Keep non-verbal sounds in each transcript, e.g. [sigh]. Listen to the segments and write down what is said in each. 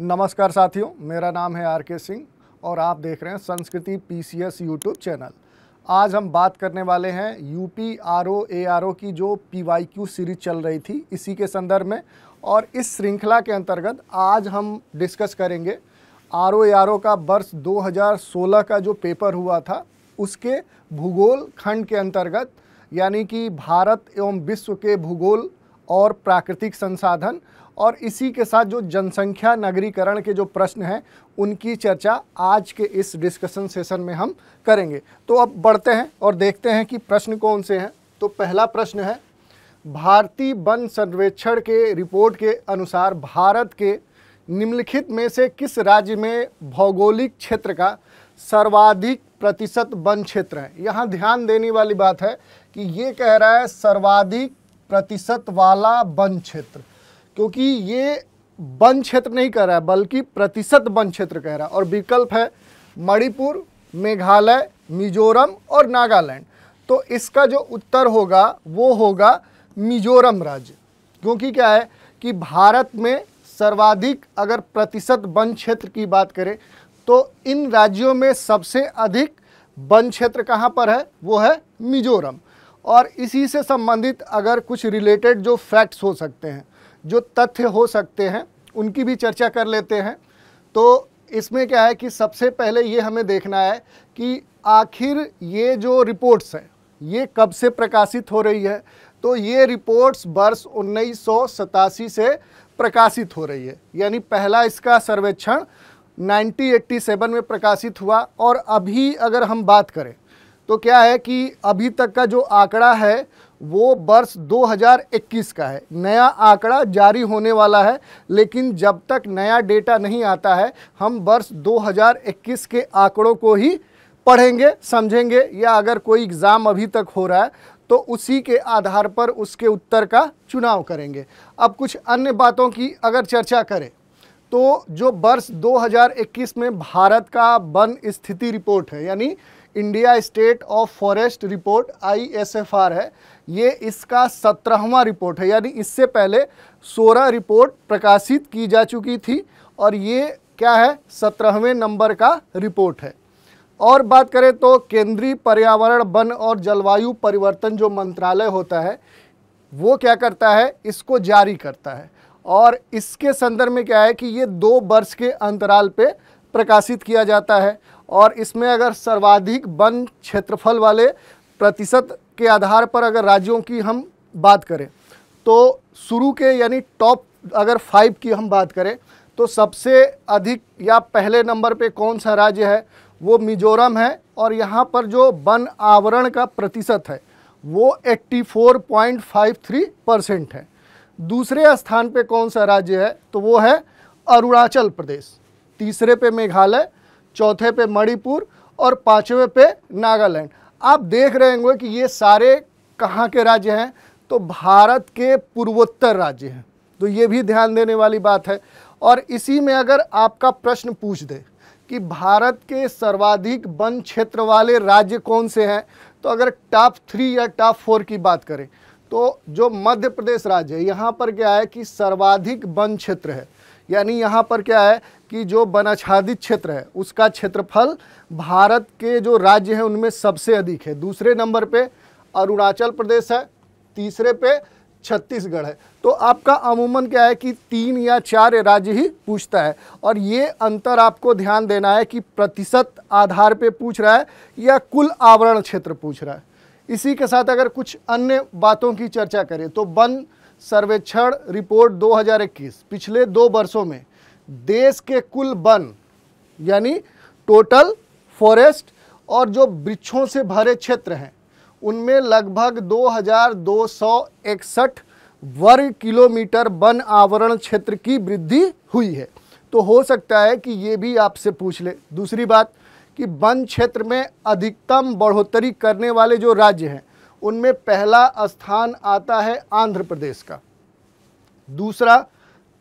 नमस्कार साथियों मेरा नाम है आर के सिंह और आप देख रहे हैं संस्कृति पीसीएस यूट्यूब चैनल आज हम बात करने वाले हैं UP R O A R O की जो पीवाईक्यू सीरीज चल रही थी इसी के संदर्भ में और इस श्रृंखला के अंतर्गत आज हम डिस्कस करेंगे आर ओ ए आर ओ का वर्ष 2016 का जो पेपर हुआ था उसके भूगोल खंड के अंतर्गत यानी कि भारत एवं विश्व के भूगोल और प्राकृतिक संसाधन और इसी के साथ जो जनसंख्या नगरीकरण के जो प्रश्न हैं उनकी चर्चा आज के इस डिस्कशन सेशन में हम करेंगे तो अब बढ़ते हैं और देखते हैं कि प्रश्न कौन से हैं तो पहला प्रश्न है भारतीय वन सर्वेक्षण के रिपोर्ट के अनुसार भारत के निम्नलिखित में से किस राज्य में भौगोलिक क्षेत्र का सर्वाधिक प्रतिशत वन क्षेत्र है यहाँ ध्यान देने वाली बात है कि ये कह रहा है सर्वाधिक प्रतिशत वाला वन क्षेत्र क्योंकि ये वन क्षेत्र नहीं कह रहा है बल्कि प्रतिशत वन क्षेत्र कह रहा है और विकल्प है मणिपुर मेघालय मिजोरम और नागालैंड तो इसका जो उत्तर होगा वो होगा मिजोरम राज्य क्योंकि क्या है कि भारत में सर्वाधिक अगर प्रतिशत वन क्षेत्र की बात करें तो इन राज्यों में सबसे अधिक वन क्षेत्र कहाँ पर है वो है मिजोरम और इसी से संबंधित अगर कुछ रिलेटेड जो फैक्ट्स हो सकते हैं जो तथ्य हो सकते हैं उनकी भी चर्चा कर लेते हैं तो इसमें क्या है कि सबसे पहले ये हमें देखना है कि आखिर ये जो रिपोर्ट्स हैं ये कब से प्रकाशित हो रही है तो ये रिपोर्ट्स वर्ष उन्नीस से प्रकाशित हो रही है यानी पहला इसका सर्वेक्षण 1987 में प्रकाशित हुआ और अभी अगर हम बात करें तो क्या है कि अभी तक का जो आंकड़ा है वो वर्ष 2021 का है नया आंकड़ा जारी होने वाला है लेकिन जब तक नया डेटा नहीं आता है हम वर्ष 2021 के आंकड़ों को ही पढ़ेंगे समझेंगे या अगर कोई एग्ज़ाम अभी तक हो रहा है तो उसी के आधार पर उसके उत्तर का चुनाव करेंगे अब कुछ अन्य बातों की अगर चर्चा करें तो जो वर्ष 2021 में भारत का वन स्थिति रिपोर्ट है यानी India state of forest report आई है ये इसका सत्रहवा रिपोर्ट है यानी इससे पहले सोलह रिपोर्ट प्रकाशित की जा चुकी थी और ये क्या है सत्रहवें नंबर का रिपोर्ट है और बात करें तो केंद्रीय पर्यावरण वन और जलवायु परिवर्तन जो मंत्रालय होता है वो क्या करता है इसको जारी करता है और इसके संदर्भ में क्या है कि ये दो वर्ष के अंतराल पे प्रकाशित किया जाता है और इसमें अगर सर्वाधिक वन क्षेत्रफल वाले प्रतिशत के आधार पर अगर राज्यों की हम बात करें तो शुरू के यानी टॉप अगर फाइव की हम बात करें तो सबसे अधिक या पहले नंबर पे कौन सा राज्य है वो मिजोरम है और यहाँ पर जो वन आवरण का प्रतिशत है वो 84.53 परसेंट है दूसरे स्थान पे कौन सा राज्य है तो वो है अरुणाचल प्रदेश तीसरे पे मेघालय चौथे पे मणिपुर और पाँचवें पे नागालैंड आप देख रहे होंगे कि ये सारे कहाँ के राज्य हैं तो भारत के पूर्वोत्तर राज्य हैं तो ये भी ध्यान देने वाली बात है और इसी में अगर आपका प्रश्न पूछ दे कि भारत के सर्वाधिक वन क्षेत्र वाले राज्य कौन से हैं तो अगर टॉप थ्री या टॉप फोर की बात करें तो जो मध्य प्रदेश राज्य है यहाँ पर क्या है कि सर्वाधिक वन क्षेत्र है यानी यहाँ पर क्या है कि जो बनाच्छादित क्षेत्र है उसका क्षेत्रफल भारत के जो राज्य हैं उनमें सबसे अधिक है दूसरे नंबर पे अरुणाचल प्रदेश है तीसरे पे छत्तीसगढ़ है तो आपका अमूमन क्या है कि तीन या चार राज्य ही पूछता है और ये अंतर आपको ध्यान देना है कि प्रतिशत आधार पे पूछ रहा है या कुल आवरण क्षेत्र पूछ रहा है इसी के साथ अगर कुछ अन्य बातों की चर्चा करें तो वन सर्वेक्षण रिपोर्ट 2021 पिछले दो वर्षों में देश के कुल वन यानी टोटल फॉरेस्ट और जो वृक्षों से भरे क्षेत्र हैं उनमें लगभग 2261 वर्ग किलोमीटर वन आवरण क्षेत्र की वृद्धि हुई है तो हो सकता है कि ये भी आपसे पूछ ले दूसरी बात कि वन क्षेत्र में अधिकतम बढ़ोतरी करने वाले जो राज्य हैं उनमें पहला स्थान आता है आंध्र प्रदेश का दूसरा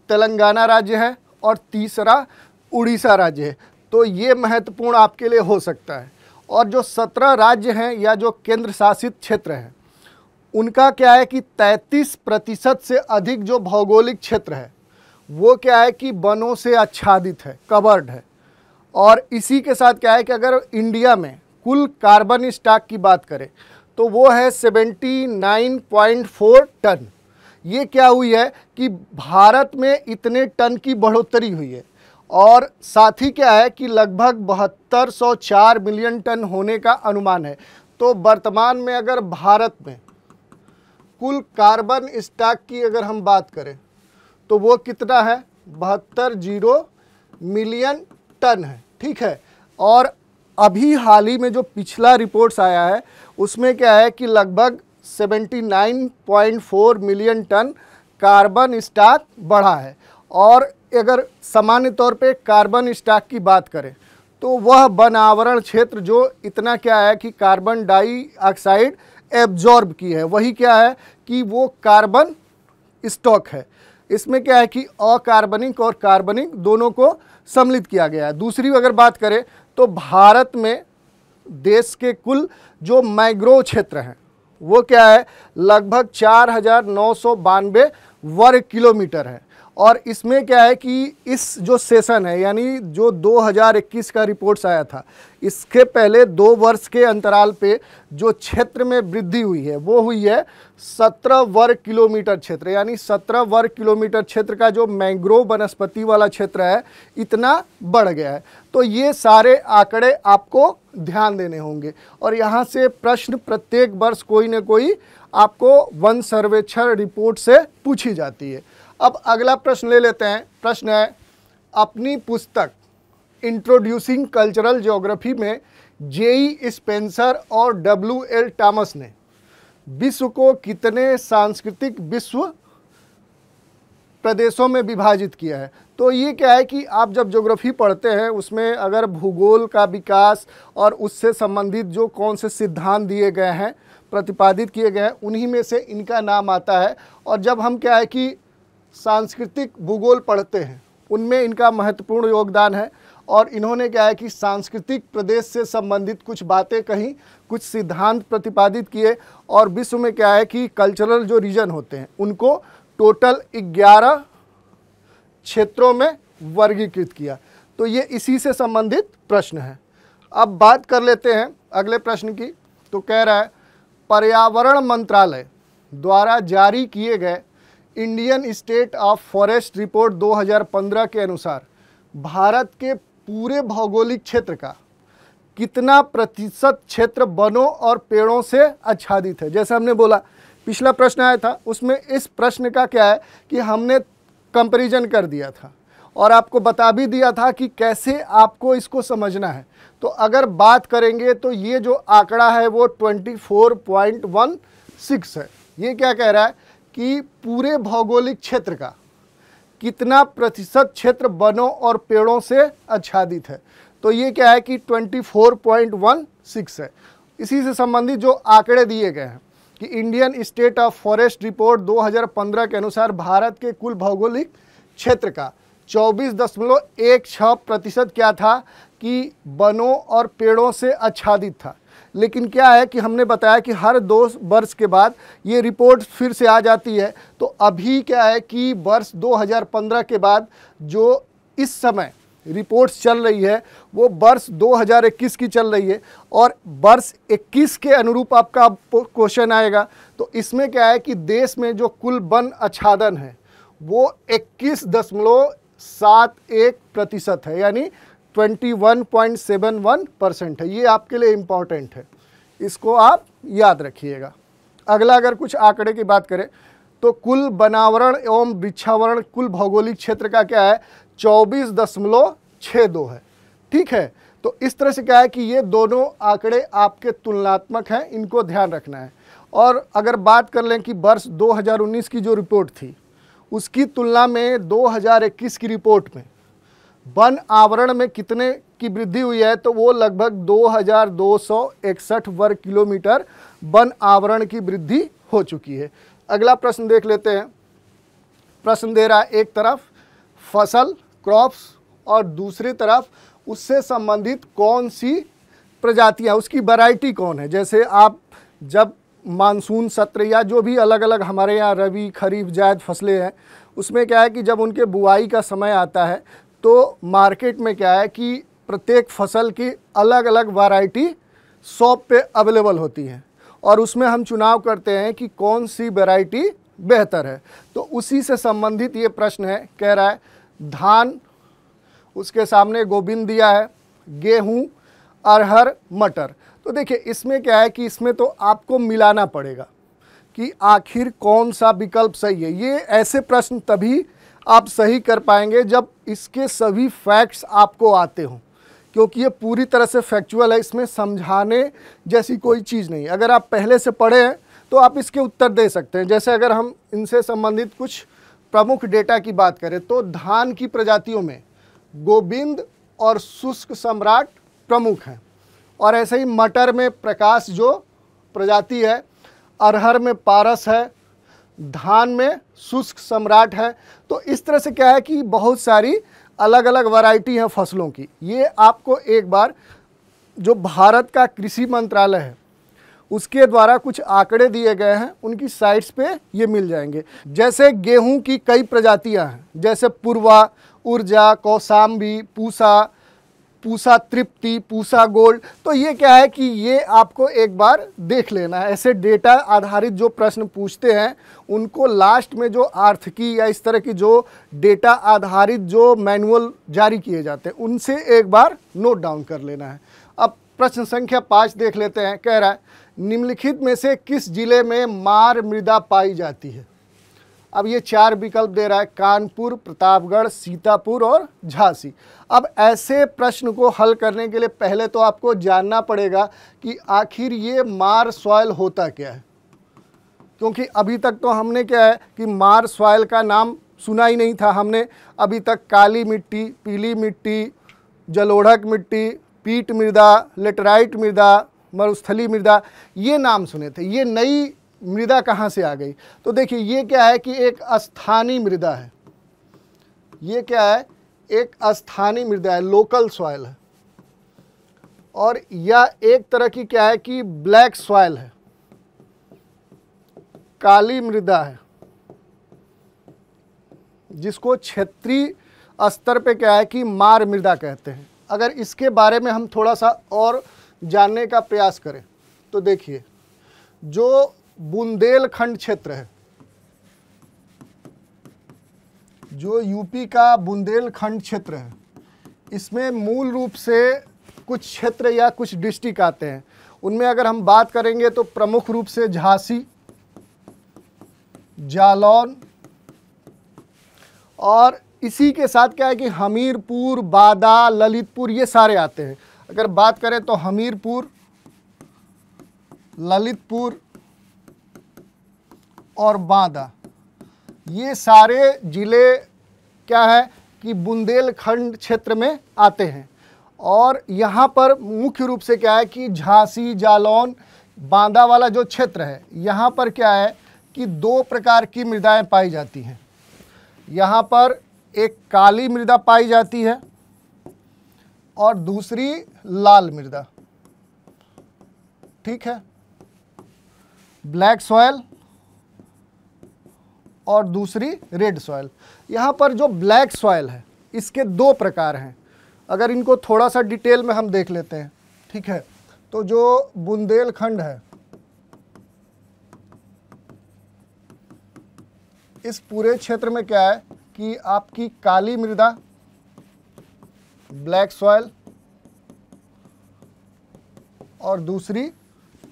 तेलंगाना राज्य है और तीसरा उड़ीसा राज्य है तो ये महत्वपूर्ण आपके लिए हो सकता है और जो सत्रह राज्य हैं या जो केंद्र शासित क्षेत्र हैं उनका क्या है कि 33 प्रतिशत से अधिक जो भौगोलिक क्षेत्र है वो क्या है कि वनों से आच्छादित है कवर्ड है और इसी के साथ क्या है कि अगर इंडिया में कुल कार्बन स्टॉक की बात करें तो वो है 79.4 टन ये क्या हुई है कि भारत में इतने टन की बढ़ोतरी हुई है और साथ ही क्या है कि लगभग बहत्तर मिलियन टन होने का अनुमान है तो वर्तमान में अगर भारत में कुल कार्बन स्टॉक की अगर हम बात करें तो वो कितना है बहत्तर जीरो मिलियन टन है ठीक है और अभी हाल ही में जो पिछला रिपोर्ट्स आया है उसमें क्या है कि लगभग 79.4 मिलियन टन कार्बन स्टॉक बढ़ा है और अगर सामान्य तौर पे कार्बन स्टॉक की बात करें तो वह बनावरण क्षेत्र जो इतना क्या है कि कार्बन डाइऑक्साइड एब्जॉर्ब की है वही क्या है कि वो कार्बन स्टॉक है इसमें क्या है कि अकार्बनिक और कार्बनिक दोनों को सम्मिलित किया गया है दूसरी अगर बात करें तो भारत में देश के कुल जो मैग्रो क्षेत्र हैं वो क्या है लगभग चार हजार नौ सौ बानवे वर्ग किलोमीटर है और इसमें क्या है कि इस जो सेशन है यानी जो 2021 का रिपोर्ट्स आया था इसके पहले दो वर्ष के अंतराल पे जो क्षेत्र में वृद्धि हुई है वो हुई है 17 वर्ग किलोमीटर क्षेत्र यानी 17 वर्ग किलोमीटर क्षेत्र का जो मैंग्रोव वनस्पति वाला क्षेत्र है इतना बढ़ गया है तो ये सारे आंकड़े आपको ध्यान देने होंगे और यहाँ से प्रश्न प्रत्येक वर्ष कोई ना कोई आपको वन सर्वेक्षण रिपोर्ट से पूछी जाती है अब अगला प्रश्न ले लेते हैं प्रश्न है अपनी पुस्तक इंट्रोड्यूसिंग कल्चरल ज्योग्राफी में जेई स्पेंसर e और डब्ल्यू एल टॉमस ने विश्व को कितने सांस्कृतिक विश्व प्रदेशों में विभाजित किया है तो ये क्या है कि आप जब ज्योग्राफी पढ़ते हैं उसमें अगर भूगोल का विकास और उससे संबंधित जो कौन से सिद्धांत दिए गए हैं प्रतिपादित किए गए हैं उन्हीं में से इनका नाम आता है और जब हम क्या है कि सांस्कृतिक भूगोल पढ़ते हैं उनमें इनका महत्वपूर्ण योगदान है और इन्होंने क्या है कि सांस्कृतिक प्रदेश से संबंधित कुछ बातें कहीं कुछ सिद्धांत प्रतिपादित किए और विश्व में क्या है कि कल्चरल जो रीजन होते हैं उनको टोटल ग्यारह क्षेत्रों में वर्गीकृत किया तो ये इसी से संबंधित प्रश्न है अब बात कर लेते हैं अगले प्रश्न की तो कह रहा है पर्यावरण मंत्रालय द्वारा जारी किए गए Indian state of forest report 2015 के अनुसार भारत के पूरे भौगोलिक क्षेत्र का कितना प्रतिशत क्षेत्र वनों और पेड़ों से आच्छादित है जैसे हमने बोला पिछला प्रश्न आया था उसमें इस प्रश्न का क्या है कि हमने कंपेरिजन कर दिया था और आपको बता भी दिया था कि कैसे आपको इसको समझना है तो अगर बात करेंगे तो ये जो आंकड़ा है वो 24.16 है ये क्या कह रहा है कि पूरे भौगोलिक क्षेत्र का कितना प्रतिशत क्षेत्र वनों और पेड़ों से आच्छादित है तो ये क्या है कि 24.16 है इसी से संबंधित जो आंकड़े दिए गए हैं कि Indian state of forest report 2015 के अनुसार भारत के कुल भौगोलिक क्षेत्र का 24.16 प्रतिशत क्या था कि वनों और पेड़ों से आच्छादित था लेकिन क्या है कि हमने बताया कि हर दो वर्ष के बाद ये रिपोर्ट फिर से आ जाती है तो अभी क्या है कि वर्ष 2015 के बाद जो इस समय रिपोर्ट्स चल रही है वो वर्ष 2021 की चल रही है और वर्ष 21 के अनुरूप आपका क्वेश्चन आएगा तो इसमें क्या है कि देश में जो कुल वन आच्छादन है वो इक्कीस दशमलव सात एक प्रतिशत है यानी 21.71 परसेंट है ये आपके लिए इम्पॉर्टेंट है इसको आप याद रखिएगा अगला अगर कुछ आंकड़े की बात करें तो कुल बनावरण एवं बिछावरण कुल भौगोलिक क्षेत्र का क्या है चौबीस दशमलव छः दो है ठीक है तो इस तरह से क्या है कि ये दोनों आंकड़े आपके तुलनात्मक हैं इनको ध्यान रखना है और अगर बात कर लें कि वर्ष 2019 की जो रिपोर्ट थी उसकी तुलना में 2021 की रिपोर्ट में वन आवरण में कितने की वृद्धि हुई है तो वो लगभग इकसठ वर्ग किलोमीटर वन आवरण की वृद्धि हो चुकी है अगला प्रश्न देख लेते हैं प्रश्न दे रहा है एक तरफ फसल क्रॉप्स और दूसरी तरफ उससे संबंधित कौन सी प्रजातियाँ उसकी वैरायटी कौन है जैसे आप जब मानसून सत्र या जो भी अलग अलग हमारे यहाँ रबी खरीफ जायद फसलें हैं उसमें क्या है कि जब उनके बुआई का समय आता है तो मार्केट में क्या है कि प्रत्येक फसल की अलग अलग वैरायटी शॉप पे अवेलेबल होती है और उसमें हम चुनाव करते हैं कि कौन सी वैरायटी बेहतर है तो उसी से संबंधित ये प्रश्न है कह रहा है धान उसके सामने गोबिंद दिया है गेहूँ अरहर मटर तो देखिए इसमें क्या है कि इसमें तो आपको मिलाना पड़ेगा कि आखिर कौन सा विकल्प सही है ये ऐसे प्रश्न तभी आप सही कर पाएंगे जब इसके सभी फैक्ट्स आपको आते हों क्योंकि ये पूरी तरह से फैक्चुअल है इसमें समझाने जैसी कोई चीज़ नहीं अगर आप पहले से पढ़े हैं तो आप इसके उत्तर दे सकते हैं जैसे अगर हम इनसे संबंधित कुछ प्रमुख डेटा की बात करें तो धान की प्रजातियों में गोविंद और शुष्क सम्राट प्रमुख हैं और ऐसे ही मटर में प्रकाश जो प्रजाति है अरहर में पारस है धान में शुष्क सम्राट है तो इस तरह से क्या है कि बहुत सारी अलग अलग वैरायटी हैं फसलों की ये आपको एक बार जो भारत का कृषि मंत्रालय है उसके द्वारा कुछ आंकड़े दिए गए हैं उनकी साइट्स पे ये मिल जाएंगे जैसे गेहूं की कई प्रजातियां हैं जैसे पूर्वा ऊर्जा कौसाम्बी पूसा पूसा तृप्ति पूसा गोल्ड तो ये क्या है कि ये आपको एक बार देख लेना है ऐसे डेटा आधारित जो प्रश्न पूछते हैं उनको लास्ट में जो आर्थिकी या इस तरह की जो डेटा आधारित जो मैनुअल जारी किए जाते हैं उनसे एक बार नोट डाउन कर लेना है अब प्रश्न संख्या पाँच देख लेते हैं कह रहा है निम्नलिखित में से किस जिले में मार मृदा पाई जाती है अब ये चार विकल्प दे रहा है कानपुर प्रतापगढ़ सीतापुर और झांसी अब ऐसे प्रश्न को हल करने के लिए पहले तो आपको जानना पड़ेगा कि आखिर ये मार सॉयल होता क्या है क्योंकि अभी तक तो हमने क्या है कि मार सॉयल का नाम सुना ही नहीं था हमने अभी तक काली मिट्टी पीली मिट्टी जलोढ़क मिट्टी पीट मृदा लेटराइट मृदा मरुस्थली मृदा ये नाम सुने थे ये नई मृदा कहाँ से आ गई तो देखिए ये क्या है कि एक स्थानीय मृदा है ये क्या है एक स्थानीय मृदा है लोकल सॉयल है और यह एक तरह की क्या है कि ब्लैक सॉयल है काली मृदा है जिसको क्षेत्रीय स्तर पे क्या है कि मार मृदा कहते हैं अगर इसके बारे में हम थोड़ा सा और जानने का प्रयास करें तो देखिए जो बुंदेलखंड क्षेत्र है जो यूपी का बुंदेलखंड क्षेत्र है इसमें मूल रूप से कुछ क्षेत्र या कुछ डिस्ट्रिक्ट आते हैं उनमें अगर हम बात करेंगे तो प्रमुख रूप से झांसी जालौन और इसी के साथ क्या है कि हमीरपुर बादा ललितपुर ये सारे आते हैं अगर बात करें तो हमीरपुर ललितपुर और बांदा ये सारे ज़िले क्या है कि बुंदेलखंड क्षेत्र में आते हैं और यहाँ पर मुख्य रूप से क्या है कि झांसी जालौन बांदा वाला जो क्षेत्र है यहाँ पर क्या है कि दो प्रकार की मृदाएं पाई जाती हैं यहाँ पर एक काली मृदा पाई जाती है और दूसरी लाल मृदा ठीक है ब्लैक सॉयल और दूसरी रेड सॉयल यहाँ पर जो ब्लैक सॉयल है इसके दो प्रकार हैं अगर इनको थोड़ा सा डिटेल में हम देख लेते हैं ठीक है तो जो बुंदेलखंड है इस पूरे क्षेत्र में क्या है कि आपकी काली मृदा ब्लैक सॉयल और दूसरी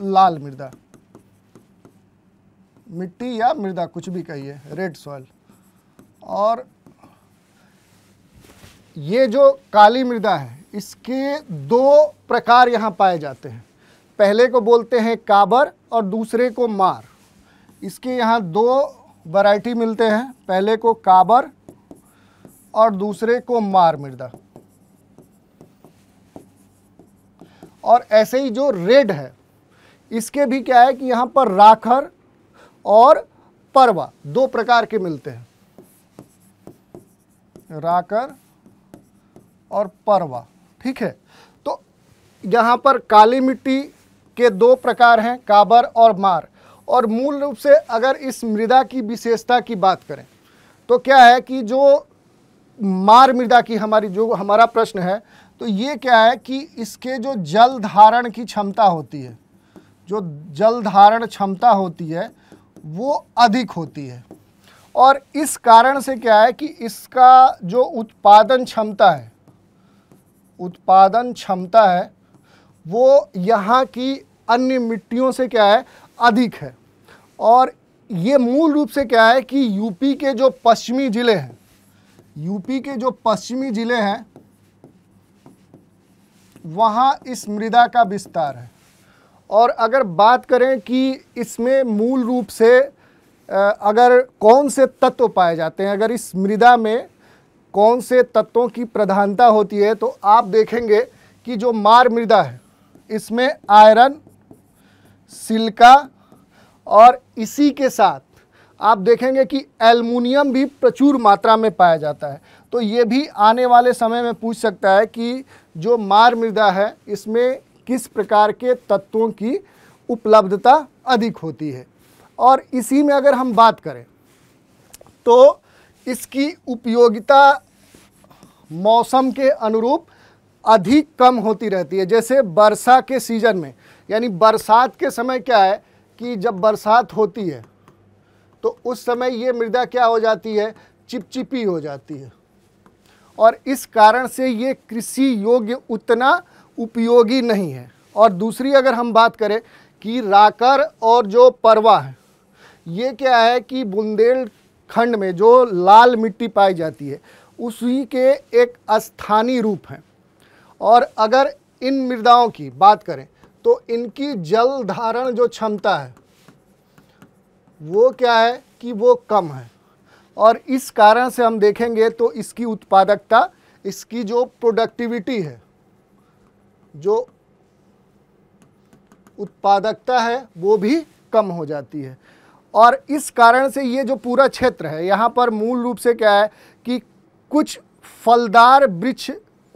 लाल मृदा मिट्टी या मृदा कुछ भी कहिए रेड सॉयल और ये जो काली मृदा है इसके दो प्रकार यहाँ पाए जाते हैं पहले को बोलते हैं काबर और दूसरे को मार इसके यहाँ दो वैरायटी मिलते हैं पहले को काबर और दूसरे को मार मृदा और ऐसे ही जो रेड है इसके भी क्या है कि यहाँ पर राखर और परवा दो प्रकार के मिलते हैं राकर और परवा ठीक है तो यहाँ पर काली मिट्टी के दो प्रकार हैं काबर और मार और मूल रूप से अगर इस मृदा की विशेषता की बात करें तो क्या है कि जो मार मृदा की हमारी जो हमारा प्रश्न है तो ये क्या है कि इसके जो जल धारण की क्षमता होती है जो जल धारण क्षमता होती है वो अधिक होती है और इस कारण से क्या है कि इसका जो उत्पादन क्षमता है उत्पादन क्षमता है वो यहाँ की अन्य मिट्टियों से क्या है अधिक है और ये मूल रूप से क्या है कि यूपी के जो पश्चिमी ज़िले हैं यूपी के जो पश्चिमी ज़िले हैं वहाँ इस मृदा का विस्तार है और अगर बात करें कि इसमें मूल रूप से अगर कौन से तत्व पाए जाते हैं अगर इस मृदा में कौन से तत्वों की प्रधानता होती है तो आप देखेंगे कि जो मार मृदा है इसमें आयरन सिल्का और इसी के साथ आप देखेंगे कि एल्युमिनियम भी प्रचुर मात्रा में पाया जाता है तो ये भी आने वाले समय में पूछ सकता है कि जो मार मृदा है इसमें किस प्रकार के तत्वों की उपलब्धता अधिक होती है और इसी में अगर हम बात करें तो इसकी उपयोगिता मौसम के अनुरूप अधिक कम होती रहती है जैसे वर्षा के सीज़न में यानी बरसात के समय क्या है कि जब बरसात होती है तो उस समय ये मृदा क्या हो जाती है चिपचिपी हो जाती है और इस कारण से ये कृषि योग्य उतना उपयोगी नहीं है और दूसरी अगर हम बात करें कि राकर और जो परवा है ये क्या है कि बुंदेलखंड में जो लाल मिट्टी पाई जाती है उसी के एक स्थानीय रूप हैं और अगर इन मृदाओं की बात करें तो इनकी जल धारण जो क्षमता है वो क्या है कि वो कम है और इस कारण से हम देखेंगे तो इसकी उत्पादकता इसकी जो प्रोडक्टिविटी है जो उत्पादकता है वो भी कम हो जाती है और इस कारण से ये जो पूरा क्षेत्र है यहाँ पर मूल रूप से क्या है कि कुछ फलदार वृक्ष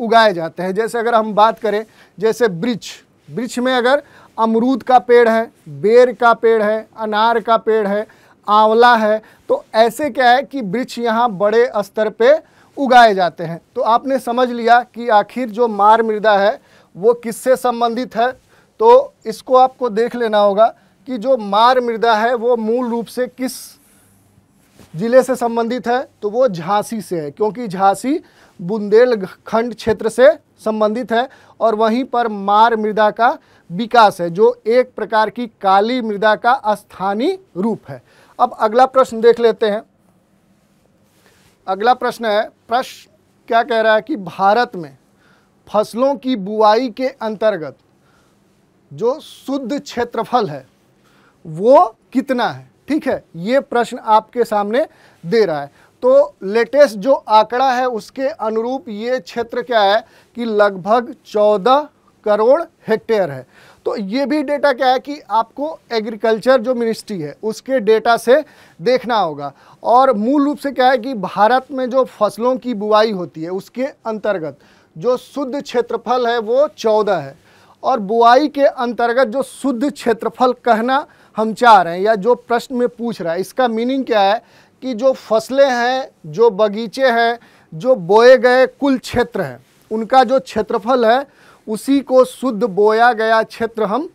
उगाए जाते हैं जैसे अगर हम बात करें जैसे वृक्ष वृक्ष में अगर अमरूद का पेड़ है बेर का पेड़ है अनार का पेड़ है आंवला है तो ऐसे क्या है कि वृक्ष यहाँ बड़े स्तर पे उगाए जाते हैं तो आपने समझ लिया कि आखिर जो मार मृदा है वो किससे संबंधित है तो इसको आपको देख लेना होगा कि जो मार मृदा है वो मूल रूप से किस ज़िले से संबंधित है तो वो झांसी से है क्योंकि झांसी बुंदेलखंड क्षेत्र से संबंधित है और वहीं पर मार मृदा का विकास है जो एक प्रकार की काली मृदा का स्थानीय रूप है अब अगला प्रश्न देख लेते हैं अगला प्रश्न है प्रश्न क्या कह रहा है कि भारत में फसलों की बुआई के अंतर्गत जो शुद्ध क्षेत्रफल है वो कितना है ठीक है ये प्रश्न आपके सामने दे रहा है तो लेटेस्ट जो आंकड़ा है उसके अनुरूप ये क्षेत्र क्या है कि लगभग 14 करोड़ हेक्टेयर है तो ये भी डेटा क्या है कि आपको एग्रीकल्चर जो मिनिस्ट्री है उसके डेटा से देखना होगा और मूल रूप से क्या है कि भारत में जो फसलों की बुआई होती है उसके अंतर्गत जो शुद्ध क्षेत्रफल है वो चौदह है और बुआई के अंतर्गत जो शुद्ध क्षेत्रफल कहना हम चाह रहे हैं या जो प्रश्न में पूछ रहा है इसका मीनिंग क्या है कि जो फसलें हैं जो बगीचे हैं जो बोए गए कुल क्षेत्र हैं उनका जो क्षेत्रफल है उसी को शुद्ध बोया गया क्षेत्र हम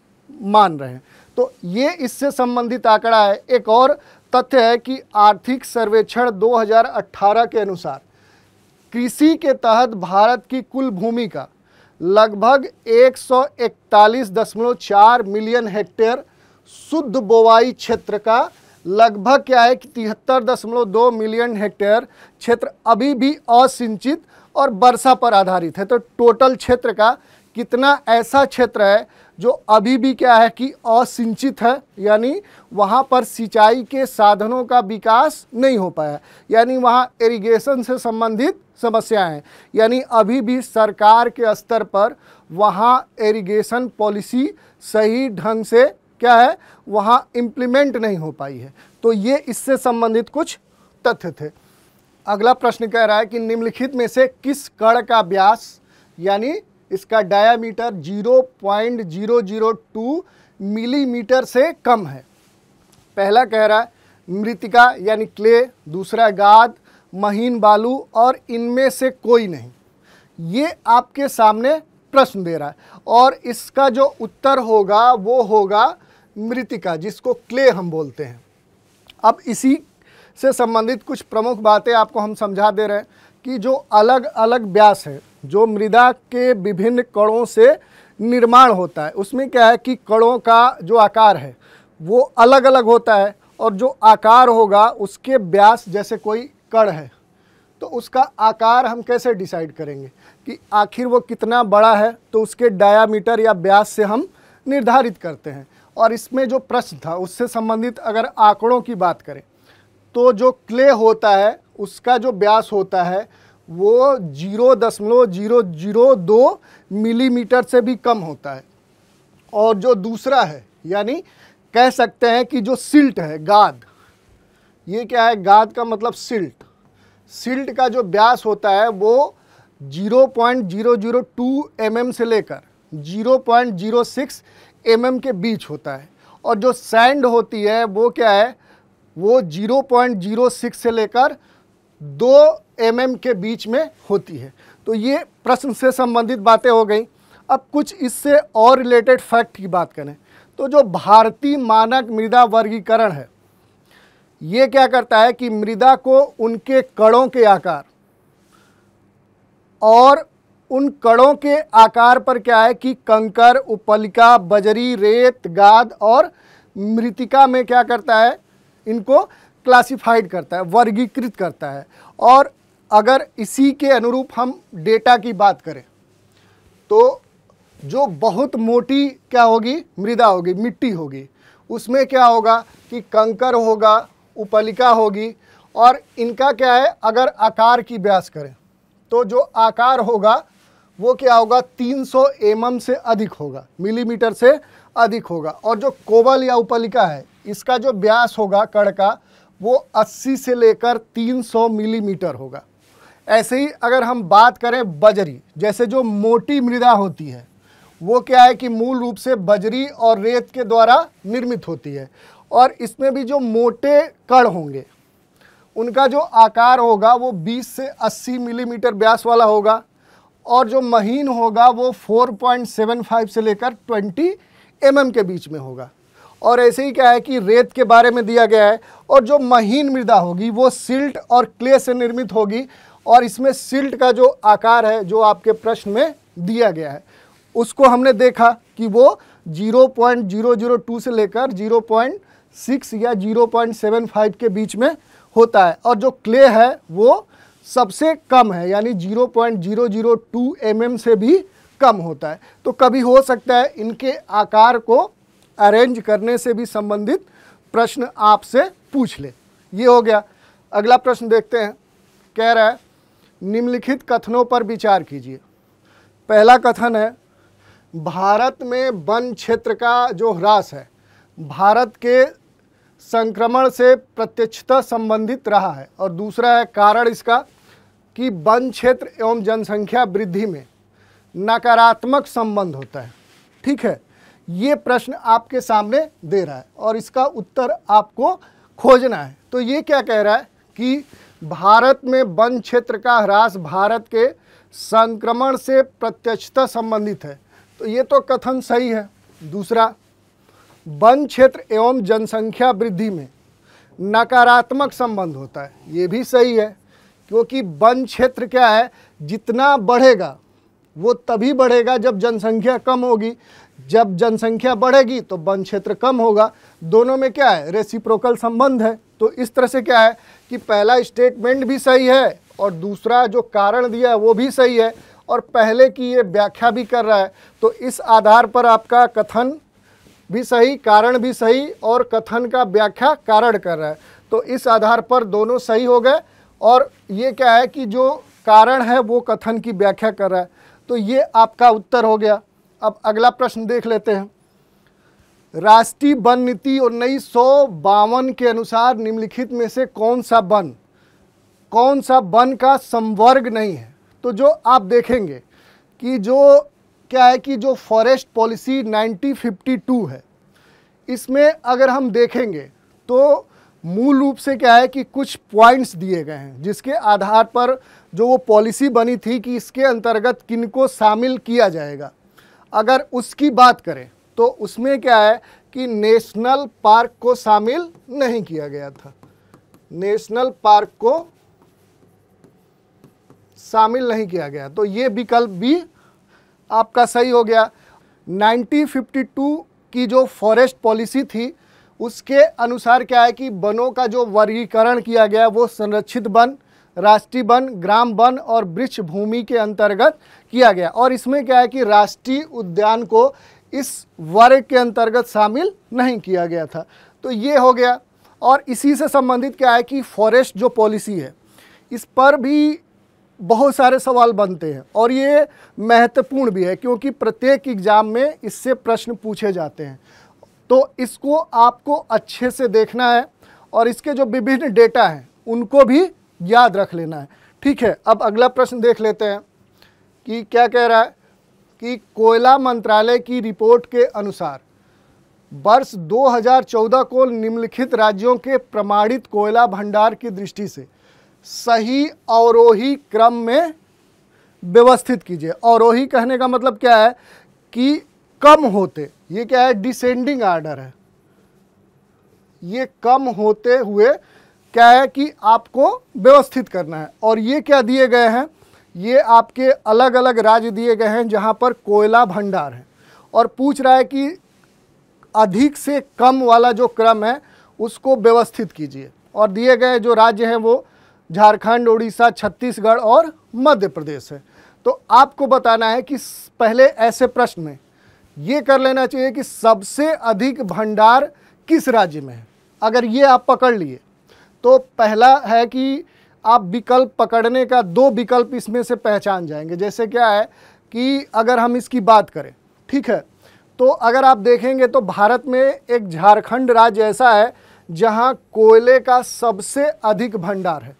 मान रहे हैं तो ये इससे संबंधित आंकड़ा है एक और तथ्य है कि आर्थिक सर्वेक्षण 2018 के अनुसार कृषि के तहत भारत की कुल भूमि का लगभग 141.4 मिलियन हेक्टेयर शुद्ध बोवाई क्षेत्र का लगभग क्या है कि तिहत्तर दशमलव दो मिलियन हेक्टेयर क्षेत्र अभी भी असिंचित और वर्षा पर आधारित है तो टोटल क्षेत्र का कितना ऐसा क्षेत्र है जो अभी भी क्या है कि असिंचित है यानी वहाँ पर सिंचाई के साधनों का विकास नहीं हो पाया यानी वहाँ इरिगेशन से संबंधित समस्याएं यानी अभी भी सरकार के स्तर पर वहाँ इरिगेशन पॉलिसी सही ढंग से क्या है वहाँ इम्प्लीमेंट नहीं हो पाई है तो ये इससे संबंधित कुछ तथ्य थे अगला प्रश्न कह रहा है कि निम्नलिखित में से किस कण का व्यास यानी इसका डायामीटर 0.002 मिलीमीटर से कम है पहला कह रहा है मृतिका यानी क्ले दूसरा गाद महीन बालू और इनमें से कोई नहीं ये आपके सामने प्रश्न दे रहा है और इसका जो उत्तर होगा वो होगा मृतिका जिसको क्ले हम बोलते हैं अब इसी से संबंधित कुछ प्रमुख बातें आपको हम समझा दे रहे हैं कि जो अलग अलग व्यास है जो मृदा के विभिन्न कणों से निर्माण होता है उसमें क्या है कि कणों का जो आकार है वो अलग अलग होता है और जो आकार होगा उसके व्यास जैसे कोई कण है तो उसका आकार हम कैसे डिसाइड करेंगे कि आखिर वो कितना बड़ा है तो उसके डायामीटर या व्यास से हम निर्धारित करते हैं और इसमें जो प्रश्न था उससे संबंधित अगर आंकड़ों की बात करें तो जो क्ले होता है उसका जो ब्यास होता है वो जीरो दशमलव जीरो जीरो दो मिलीमीटर से भी कम होता है और जो दूसरा है यानी कह सकते हैं कि जो सिल्ट है गाद ये क्या है गाद का मतलब सिल्ट सिल्ट का जो ब्यास होता है वो zero point zero zero two M से लेकर zero zero point six M mm के बीच होता है और जो सैंड होती है वो क्या है वो 0.06 से लेकर दो एम mm के बीच में होती है तो ये प्रश्न से संबंधित बातें हो गई अब कुछ इससे और रिलेटेड फैक्ट की बात करें तो जो भारतीय मानक मृदा वर्गीकरण है ये क्या करता है कि मृदा को उनके कड़ों के आकार और उन कड़ों के आकार पर क्या है कि कंकर उपलिका बजरी रेत गाद और मृतिका में क्या करता है इनको क्लासिफाइड करता है वर्गीकृत करता है और अगर इसी के अनुरूप हम डेटा की बात करें तो जो बहुत मोटी क्या होगी मृदा होगी मिट्टी होगी उसमें क्या होगा कि कंकर होगा उपलिका होगी और इनका क्या है अगर आकार की ब्यास करें तो जो आकार होगा वो क्या होगा 300 सौ mm से अधिक होगा मिलीमीटर से अधिक होगा और जो कोबल या उपलिका है इसका जो व्यास होगा कड़ का वो 80 से लेकर 300 मिलीमीटर होगा ऐसे ही अगर हम बात करें बजरी जैसे जो मोटी मृदा होती है वो क्या है कि मूल रूप से बजरी और रेत के द्वारा निर्मित होती है और इसमें भी जो मोटे कड़ होंगे उनका जो आकार होगा वो 20 से 80 मिलीमीटर व्यास वाला होगा और जो महीन होगा वो 4.75 से लेकर 20 एम mm के बीच में होगा और ऐसे ही क्या है कि रेत के बारे में दिया गया है और जो महीन मृदा होगी वो सिल्ट और क्ले से निर्मित होगी और इसमें सिल्ट का जो आकार है जो आपके प्रश्न में दिया गया है उसको हमने देखा कि वो 0.002 से लेकर 0.6 या 0.75 के बीच में होता है और जो क्ले है वो सबसे कम है यानी 0.002 mm से भी कम होता है तो कभी हो सकता है इनके आकार को अरेंज करने से भी संबंधित प्रश्न आपसे पूछ ले ये हो गया अगला प्रश्न देखते हैं कह रहा है निम्नलिखित कथनों पर विचार कीजिए पहला कथन है भारत में वन क्षेत्र का जो ह्रास है भारत के संक्रमण से प्रत्यक्षता संबंधित रहा है और दूसरा है कारण इसका कि वन क्षेत्र एवं जनसंख्या वृद्धि में नकारात्मक संबंध होता है ठीक है ये प्रश्न आपके सामने दे रहा है और इसका उत्तर आपको खोजना है तो ये क्या कह रहा है कि भारत में वन क्षेत्र का ह्रास भारत के संक्रमण से प्रत्यक्षता संबंधित है तो ये तो कथन सही है दूसरा वन क्षेत्र एवं जनसंख्या वृद्धि में नकारात्मक संबंध होता है ये भी सही है क्योंकि वन क्षेत्र क्या है जितना बढ़ेगा वो तभी बढ़ेगा जब जनसंख्या कम होगी जब जनसंख्या बढ़ेगी तो वन क्षेत्र कम होगा दोनों में क्या है रेसिप्रोकल संबंध है तो इस तरह से क्या है कि पहला स्टेटमेंट भी सही है और दूसरा जो कारण दिया है वो भी सही है और पहले की ये व्याख्या भी कर रहा है तो इस आधार पर आपका कथन भी सही कारण भी सही और कथन का व्याख्या कारण कर रहा है तो इस आधार पर दोनों सही हो गए और ये क्या है कि जो कारण है वो कथन की व्याख्या कर रहा है तो ये आपका उत्तर हो गया अब अगला प्रश्न देख लेते हैं राष्ट्रीय वन नीति उन्नीस के अनुसार निम्नलिखित में से कौन सा वन कौन सा वन का संवर्ग नहीं है तो जो आप देखेंगे कि जो क्या है कि जो फॉरेस्ट पॉलिसी 1952 है इसमें अगर हम देखेंगे तो मूल रूप से क्या है कि कुछ पॉइंट्स दिए गए हैं जिसके आधार पर जो वो पॉलिसी बनी थी कि इसके अंतर्गत किन को शामिल किया जाएगा अगर उसकी बात करें तो उसमें क्या है कि नेशनल पार्क को शामिल नहीं किया गया था नेशनल पार्क को शामिल नहीं किया गया तो ये विकल्प भी आपका सही हो गया 1952 की जो फॉरेस्ट पॉलिसी थी उसके अनुसार क्या है कि वनों का जो वर्गीकरण किया गया वो संरक्षित वन राष्ट्रीय वन ग्राम वन और वृक्ष भूमि के अंतर्गत किया गया और इसमें क्या है कि राष्ट्रीय उद्यान को इस वर्ग के अंतर्गत शामिल नहीं किया गया था तो ये हो गया और इसी से संबंधित क्या है कि फॉरेस्ट जो पॉलिसी है इस पर भी बहुत सारे सवाल बनते हैं और ये महत्वपूर्ण भी है क्योंकि प्रत्येक एग्ज़ाम में इससे प्रश्न पूछे जाते हैं तो इसको आपको अच्छे से देखना है और इसके जो विभिन्न डेटा हैं उनको भी याद रख लेना है ठीक है अब अगला प्रश्न देख लेते हैं कि क्या कह रहा है कि कोयला मंत्रालय की रिपोर्ट के अनुसार वर्ष 2014 को निम्नलिखित राज्यों के प्रमाणित कोयला भंडार की दृष्टि से सही अवरोही क्रम में व्यवस्थित कीजिए अवरोही कहने का मतलब क्या है कि कम होते ये क्या है डिसेंडिंग आर्डर है ये कम होते हुए क्या है कि आपको व्यवस्थित करना है और ये क्या दिए गए हैं ये आपके अलग अलग राज्य दिए गए हैं जहाँ पर कोयला भंडार है और पूछ रहा है कि अधिक से कम वाला जो क्रम है उसको व्यवस्थित कीजिए और दिए गए जो राज्य हैं वो झारखंड उड़ीसा छत्तीसगढ़ और मध्य प्रदेश है तो आपको बताना है कि पहले ऐसे प्रश्न में ये कर लेना चाहिए कि सबसे अधिक भंडार किस राज्य में है अगर ये आप पकड़ लिए तो पहला है कि आप विकल्प पकड़ने का दो विकल्प इसमें से पहचान जाएंगे जैसे क्या है कि अगर हम इसकी बात करें ठीक है तो अगर आप देखेंगे तो भारत में एक झारखंड राज्य ऐसा है जहां कोयले का सबसे अधिक भंडार है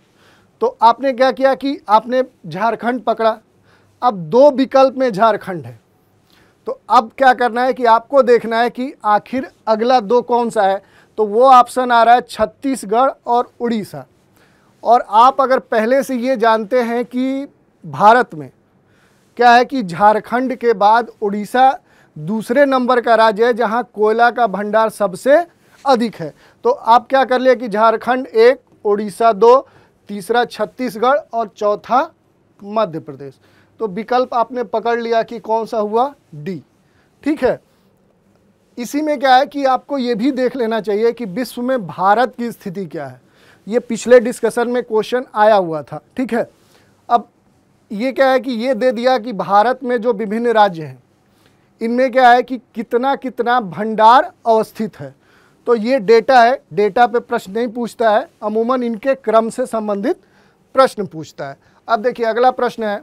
तो आपने क्या किया कि आपने झारखंड पकड़ा अब दो विकल्प में झारखंड है तो अब क्या करना है कि आपको देखना है कि आखिर अगला दो कौन सा है तो वो ऑप्शन आ रहा है छत्तीसगढ़ और उड़ीसा और आप अगर पहले से ये जानते हैं कि भारत में क्या है कि झारखंड के बाद उड़ीसा दूसरे नंबर का राज्य है जहाँ कोयला का भंडार सबसे अधिक है तो आप क्या कर लिया कि झारखंड एक उड़ीसा दो तीसरा छत्तीसगढ़ और चौथा मध्य प्रदेश तो विकल्प आपने पकड़ लिया कि कौन सा हुआ डी ठीक है इसी में क्या है कि आपको ये भी देख लेना चाहिए कि विश्व में भारत की स्थिति क्या है ये पिछले डिस्कशन में क्वेश्चन आया हुआ था ठीक है अब ये क्या है कि ये दे दिया कि भारत में जो विभिन्न राज्य हैं इनमें क्या है कि कितना कितना भंडार अवस्थित है तो ये डेटा है डेटा पे प्रश्न नहीं पूछता है अमूमन इनके क्रम से संबंधित प्रश्न पूछता है अब देखिए अगला प्रश्न है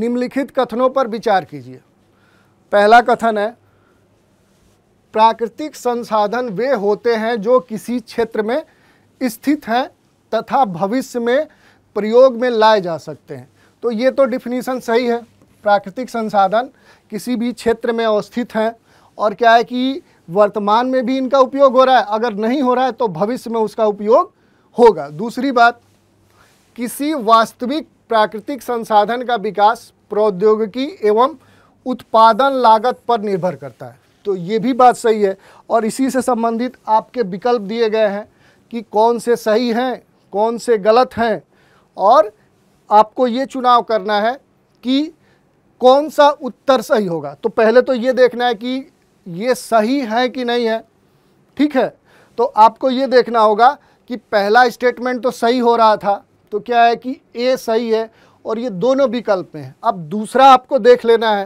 निम्नलिखित कथनों पर विचार कीजिए पहला कथन है प्राकृतिक संसाधन वे होते हैं जो किसी क्षेत्र में स्थित हैं तथा भविष्य में प्रयोग में लाए जा सकते हैं तो ये तो डिफिनीसन सही है प्राकृतिक संसाधन किसी भी क्षेत्र में अवस्थित हैं और क्या है कि वर्तमान में भी इनका उपयोग हो रहा है अगर नहीं हो रहा है तो भविष्य में उसका उपयोग होगा दूसरी बात किसी वास्तविक प्राकृतिक संसाधन का विकास प्रौद्योगिकी एवं उत्पादन लागत पर निर्भर करता है तो ये भी बात सही है और इसी से संबंधित आपके विकल्प दिए गए हैं कि कौन से सही हैं कौन से गलत हैं और आपको ये चुनाव करना है कि कौन सा उत्तर सही होगा तो पहले तो ये देखना है कि ये सही है कि नहीं है ठीक है तो आपको ये देखना होगा कि पहला स्टेटमेंट तो सही हो रहा था तो क्या है कि ए सही है और ये दोनों विकल्प में है अब दूसरा आपको देख लेना है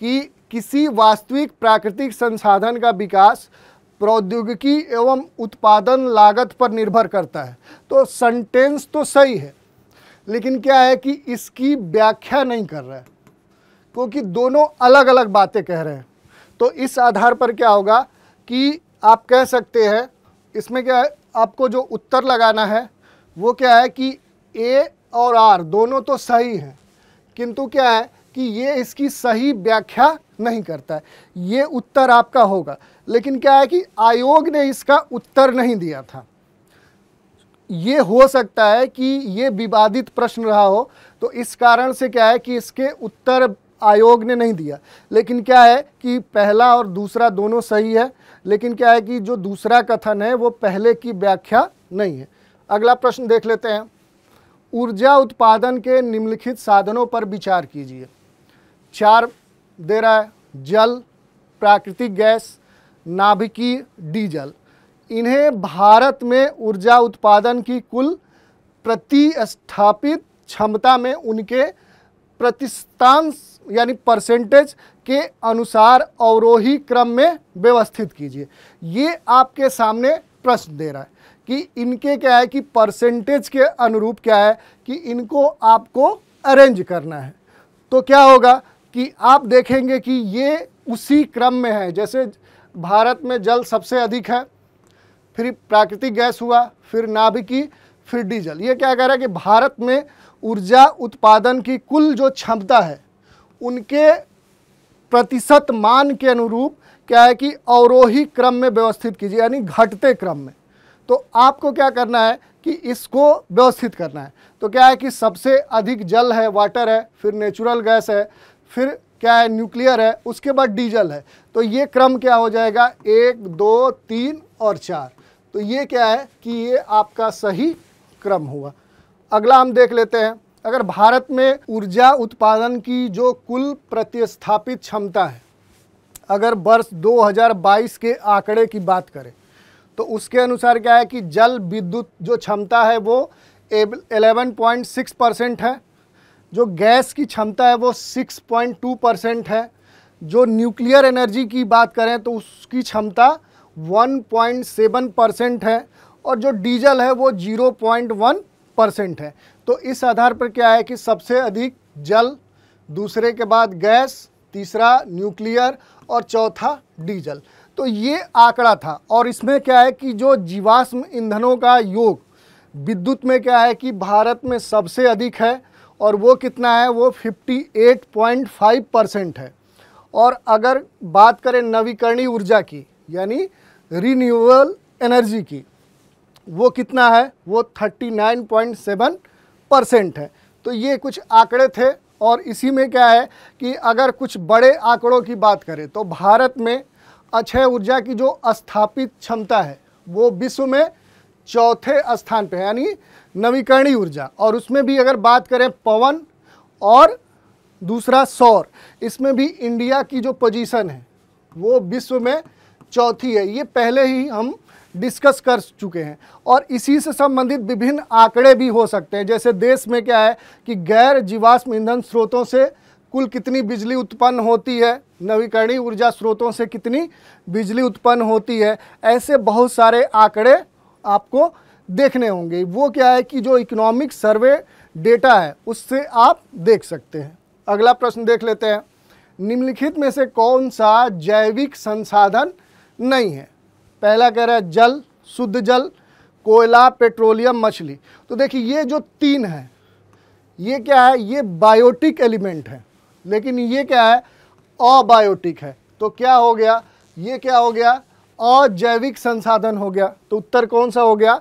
कि किसी वास्तविक प्राकृतिक संसाधन का विकास प्रौद्योगिकी एवं उत्पादन लागत पर निर्भर करता है तो सेंटेंस तो सही है लेकिन क्या है कि इसकी व्याख्या नहीं कर रहा है क्योंकि दोनों अलग अलग बातें कह रहे हैं तो इस आधार पर क्या होगा कि आप कह सकते हैं इसमें क्या है आपको जो उत्तर लगाना है वो क्या है कि ए और आर दोनों तो सही हैं किंतु क्या है कि ये इसकी सही व्याख्या नहीं करता है ये उत्तर आपका होगा लेकिन क्या है कि आयोग ने इसका उत्तर नहीं दिया था ये हो सकता है कि ये विवादित प्रश्न रहा हो तो इस कारण से क्या है कि इसके उत्तर आयोग ने नहीं दिया लेकिन क्या है कि पहला और दूसरा दोनों सही है लेकिन क्या है कि जो दूसरा कथन है वो पहले की व्याख्या नहीं है अगला प्रश्न देख लेते हैं ऊर्जा उत्पादन के निम्नलिखित साधनों पर विचार कीजिए चार दे रहा है जल प्राकृतिक गैस नाभिकीय डीजल इन्हें भारत में ऊर्जा उत्पादन की कुल प्रतिस्थापित क्षमता में उनके प्रतिस्थान यानी परसेंटेज के अनुसार अवरोही क्रम में व्यवस्थित कीजिए ये आपके सामने प्रश्न दे रहा है कि इनके क्या है कि परसेंटेज के अनुरूप क्या है कि इनको आपको अरेंज करना है तो क्या होगा कि आप देखेंगे कि ये उसी क्रम में है जैसे भारत में जल सबसे अधिक है फिर प्राकृतिक गैस हुआ फिर नाभिकी फिर डीजल ये क्या कह रहा है कि भारत में ऊर्जा उत्पादन की कुल जो क्षमता है उनके प्रतिशत मान के अनुरूप क्या है कि अवरोही क्रम में व्यवस्थित कीजिए यानी घटते क्रम में तो आपको क्या करना है कि इसको व्यवस्थित करना है तो क्या है कि सबसे अधिक जल है वाटर है फिर नेचुरल गैस है फिर क्या है न्यूक्लियर है उसके बाद डीजल है तो ये क्रम क्या हो जाएगा एक दो तीन और चार तो ये क्या है कि ये आपका सही क्रम हुआ अगला हम देख लेते हैं अगर भारत में ऊर्जा उत्पादन की जो कुल प्रतिस्थापित क्षमता है अगर वर्ष 2022 के आंकड़े की बात करें तो उसके अनुसार क्या है कि जल विद्युत जो क्षमता है वो 11.6 परसेंट है जो गैस की क्षमता है वो 6.2 परसेंट है जो न्यूक्लियर एनर्जी की बात करें तो उसकी क्षमता 1.7 परसेंट है और जो डीजल है वो 0.1 परसेंट है तो इस आधार पर क्या है कि सबसे अधिक जल दूसरे के बाद गैस तीसरा न्यूक्लियर और चौथा डीजल तो ये आंकड़ा था और इसमें क्या है कि जो जीवाश्म ईंधनों का योग विद्युत में क्या है कि भारत में सबसे अधिक है और वो कितना है वो 58.5 परसेंट है और अगर बात करें नवीकरणीय ऊर्जा की यानी रिन्यूएबल एनर्जी की वो कितना है वो 39.7 परसेंट है तो ये कुछ आंकड़े थे और इसी में क्या है कि अगर कुछ बड़े आंकड़ों की बात करें तो भारत में अक्षय ऊर्जा की जो स्थापित क्षमता है वो विश्व में चौथे स्थान पे यानी नवीकरणीय ऊर्जा और उसमें भी अगर बात करें पवन और दूसरा सौर इसमें भी इंडिया की जो पोजीशन है वो विश्व में चौथी है ये पहले ही हम डिस्कस कर चुके हैं और इसी से संबंधित विभिन्न आंकड़े भी हो सकते हैं जैसे देश में क्या है कि गैर जीवाश्म ईंधन स्रोतों से कुल कितनी बिजली उत्पन्न होती है नवीकरणीय ऊर्जा स्रोतों से कितनी बिजली उत्पन्न होती है ऐसे बहुत सारे आंकड़े आपको देखने होंगे वो क्या है कि जो इकोनॉमिक सर्वे डेटा है उससे आप देख सकते हैं अगला प्रश्न देख लेते हैं निम्नलिखित में से कौन सा जैविक संसाधन नहीं है पहला कह रहा है जल शुद्ध जल कोयला पेट्रोलियम मछली तो देखिए ये जो तीन है ये क्या है ये बायोटिक एलिमेंट है लेकिन ये क्या है अबायोटिक है तो क्या हो गया ये क्या हो गया अजैविक संसाधन हो गया तो उत्तर कौन सा हो गया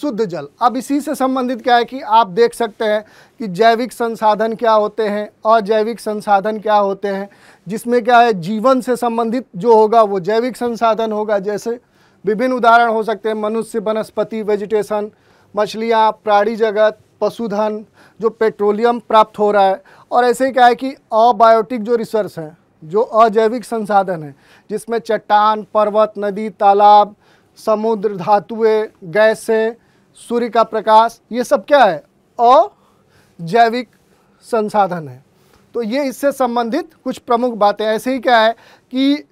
शुद्ध जल अब इसी से संबंधित क्या है कि आप देख सकते हैं कि जैविक संसाधन क्या होते हैं अजैविक संसाधन क्या होते हैं जिसमें क्या है जीवन से संबंधित जो होगा वो जैविक संसाधन होगा जैसे विभिन्न उदाहरण हो सकते हैं मनुष्य वनस्पति वेजिटेशन मछलियाँ प्राणी जगत पशुधन जो पेट्रोलियम प्राप्त हो रहा है और ऐसे ही क्या है कि अबायोटिक जो रिसर्च है जो अजैविक संसाधन है जिसमें चट्टान पर्वत नदी तालाब समुद्र धातुएं गैसें सूर्य का प्रकाश ये सब क्या है अजैविक संसाधन है तो ये इससे संबंधित कुछ प्रमुख बातें ऐसे ही क्या है कि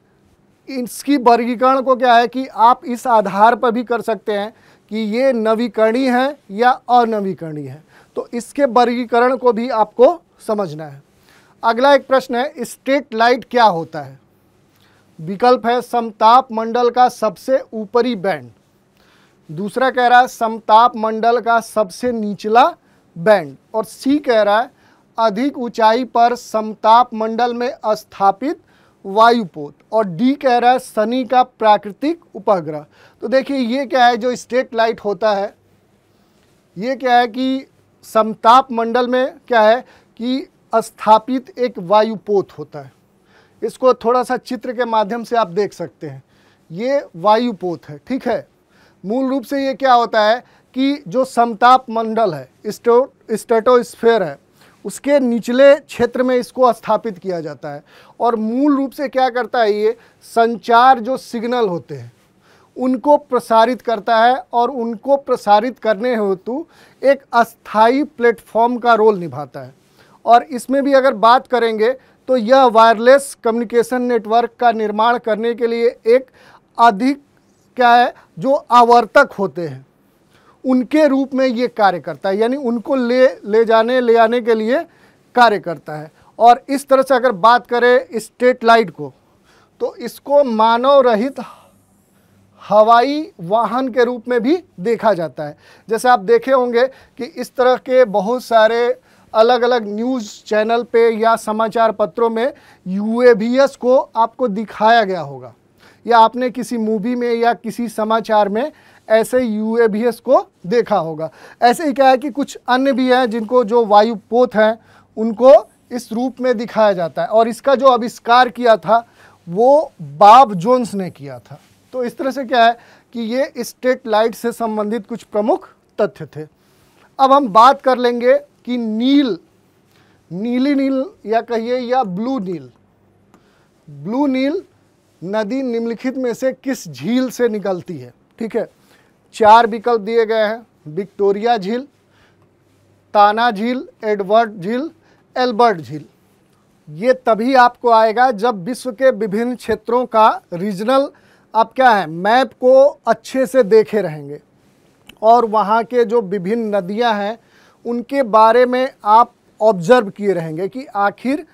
इसकी वर्गीकरण को क्या है कि आप इस आधार पर भी कर सकते हैं कि ये नवीकरणीय है या अनवीकरणीय है तो इसके वर्गीकरण को भी आपको समझना है अगला एक प्रश्न है स्ट्रीट लाइट क्या होता है विकल्प है समताप मंडल का सबसे ऊपरी बैंड दूसरा कह रहा है समताप मंडल का सबसे निचला बैंड और सी कह रहा है अधिक ऊंचाई पर समताप मंडल में स्थापित वायुपोत और डी कह रहा है शनि का प्राकृतिक उपग्रह तो देखिए ये क्या है जो स्ट्रेट लाइट होता है ये क्या है कि समताप मंडल में क्या है कि स्थापित एक वायुपोत होता है इसको थोड़ा सा चित्र के माध्यम से आप देख सकते हैं ये वायुपोत है ठीक है मूल रूप से ये क्या होता है कि जो समताप मंडल है स्टो स्टेटोस्फेयर है उसके निचले क्षेत्र में इसको स्थापित किया जाता है और मूल रूप से क्या करता है ये संचार जो सिग्नल होते हैं उनको प्रसारित करता है और उनको प्रसारित करने हेतु एक अस्थाई प्लेटफॉर्म का रोल निभाता है और इसमें भी अगर बात करेंगे तो यह वायरलेस कम्युनिकेशन नेटवर्क का निर्माण करने के लिए एक अधिक क्या है जो आवर्तक होते हैं उनके रूप में ये कार्य करता है यानी उनको ले ले जाने ले आने के लिए कार्य करता है और इस तरह से अगर बात करें स्टेट लाइट को तो इसको मानव रहित हवाई वाहन के रूप में भी देखा जाता है जैसे आप देखे होंगे कि इस तरह के बहुत सारे अलग अलग न्यूज़ चैनल पे या समाचार पत्रों में यू को आपको दिखाया गया होगा या आपने किसी मूवी में या किसी समाचार में ऐसे यू को देखा होगा ऐसे ही क्या है कि कुछ अन्य भी हैं जिनको जो वायुपोत हैं उनको इस रूप में दिखाया जाता है और इसका जो आविष्कार किया था वो बाब जोन्स ने किया था तो इस तरह से क्या है कि ये स्टेट लाइट से संबंधित कुछ प्रमुख तथ्य थे अब हम बात कर लेंगे कि नील नीली नील या कहिए या ब्लू नील ब्लू नील नदी निम्नलिखित में से किस झील से निकलती है ठीक है चार विकल्प दिए गए हैं विक्टोरिया झील ताना झील एडवर्ड झील एल्बर्ट झील ये तभी आपको आएगा जब विश्व के विभिन्न क्षेत्रों का रीजनल आप क्या है मैप को अच्छे से देखे रहेंगे और वहाँ के जो विभिन्न नदियाँ हैं उनके बारे में आप ऑब्जर्व किए रहेंगे कि आखिर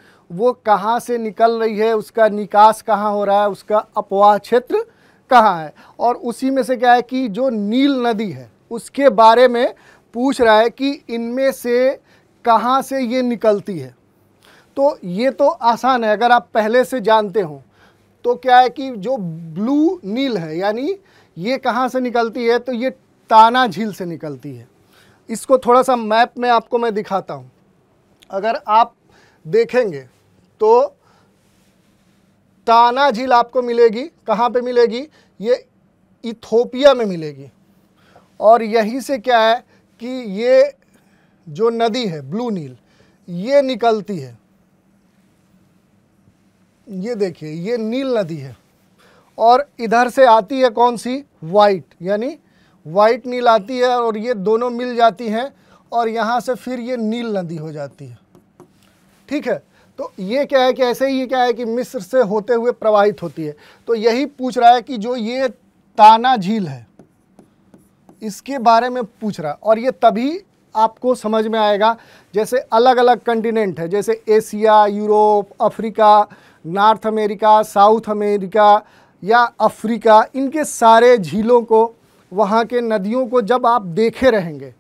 वो कहाँ से निकल रही है उसका निकास कहाँ हो रहा है उसका अपवाह क्षेत्र कहाँ है और उसी में से क्या है कि जो नील नदी है उसके बारे में पूछ रहा है कि इनमें से कहाँ से ये निकलती है तो ये तो आसान है अगर आप पहले से जानते हो तो क्या है कि जो ब्लू नील है यानी ये कहाँ से निकलती है तो ये ताना झील से निकलती है इसको थोड़ा सा मैप में आपको मैं दिखाता हूँ अगर आप देखेंगे तो ताना झील आपको मिलेगी कहाँ पे मिलेगी ये इथोपिया में मिलेगी और यहीं से क्या है कि ये जो नदी है ब्लू नील ये निकलती है ये देखिए ये नील नदी है और इधर से आती है कौन सी वाइट यानी वाइट नील आती है और ये दोनों मिल जाती हैं और यहाँ से फिर ये नील नदी हो जाती है ठीक है तो ये क्या है कि ऐसे ही क्या है कि मिस्र से होते हुए प्रवाहित होती है तो यही पूछ रहा है कि जो ये ताना झील है इसके बारे में पूछ रहा है और ये तभी आपको समझ में आएगा जैसे अलग अलग कंटिनेंट है जैसे Asia Europe Africa North America South America या अफ्रीका इनके सारे झीलों को वहाँ के नदियों को जब आप देखे रहेंगे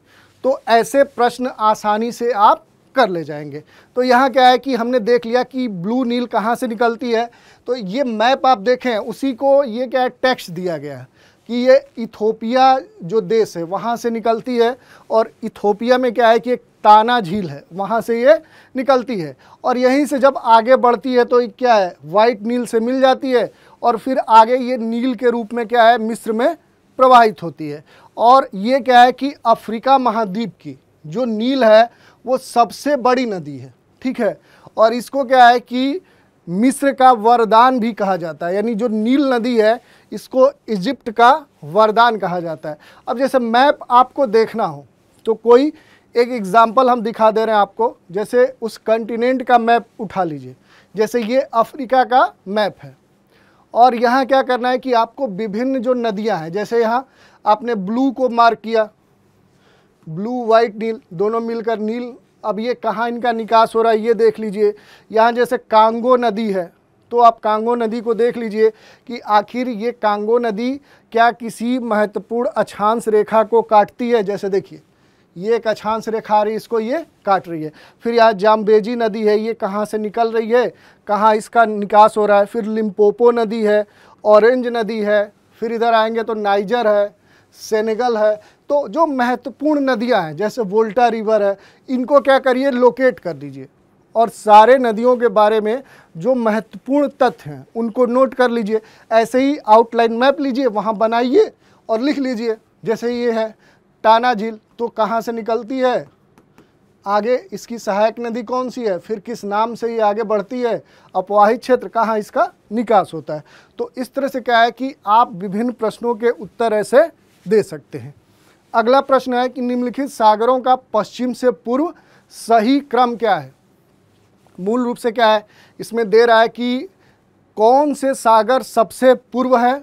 तो ऐसे प्रश्न आसानी से आप कर ले जाएंगे तो यहाँ क्या है कि हमने देख लिया कि ब्लू नील कहाँ से निकलती है तो ये मैप आप देखें उसी को ये क्या है टेक्स्ट दिया गया कि ये इथोपिया जो देश है वहाँ से निकलती है और इथोपिया में क्या है कि एक ताना झील है वहाँ से ये निकलती है और यहीं से जब आगे बढ़ती है तो क्या है वाइट नील से मिल जाती है और फिर आगे ये नील के रूप में क्या है मिस्र में प्रवाहित होती है और ये क्या है कि अफ्रीका महाद्वीप की जो नील है वो सबसे बड़ी नदी है ठीक है और इसको क्या है कि मिस्र का वरदान भी कहा जाता है यानी जो नील नदी है इसको इजिप्ट का वरदान कहा जाता है अब जैसे मैप आपको देखना हो तो कोई एक एग्ज़ाम्पल हम दिखा दे रहे हैं आपको जैसे उस कंटिनेंट का मैप उठा लीजिए जैसे ये अफ्रीका का मैप है और यहाँ क्या करना है कि आपको विभिन्न जो नदियाँ हैं जैसे यहाँ आपने ब्लू को मार्क किया ब्लू वाइट नील दोनों मिलकर नील अब ये कहाँ इनका निकास हो रहा है ये देख लीजिए यहाँ जैसे कांगो नदी है तो आप कांगो नदी को देख लीजिए कि आखिर ये कांगो नदी क्या किसी महत्वपूर्ण अक्षांश रेखा को काटती है जैसे देखिए ये एक अक्षांश रेखा आ रही है इसको ये काट रही है फिर यहाँ जाम्बेजी नदी है ये कहाँ से निकल रही है कहाँ इसका निकास हो रहा है फिर लिम्पोपो नदी है ऑरेंज नदी है फिर इधर आएंगे तो नाइजर है सेनेगल है तो जो महत्वपूर्ण नदियां हैं जैसे वोल्टा रिवर है इनको क्या करिए लोकेट कर दीजिए और सारे नदियों के बारे में जो महत्वपूर्ण तथ्य हैं उनको नोट कर लीजिए ऐसे ही आउटलाइन मैप लीजिए वहाँ बनाइए और लिख लीजिए जैसे ये है टाना झील तो कहाँ से निकलती है आगे इसकी सहायक नदी कौन सी है फिर किस नाम से ये आगे बढ़ती है अपवाहित क्षेत्र कहाँ इसका निकास होता है तो इस तरह से क्या है कि आप विभिन्न प्रश्नों के उत्तर ऐसे दे सकते हैं अगला प्रश्न है कि निम्नलिखित सागरों का पश्चिम से पूर्व सही क्रम क्या है मूल रूप से क्या है इसमें दे रहा है कि कौन से सागर सबसे पूर्व है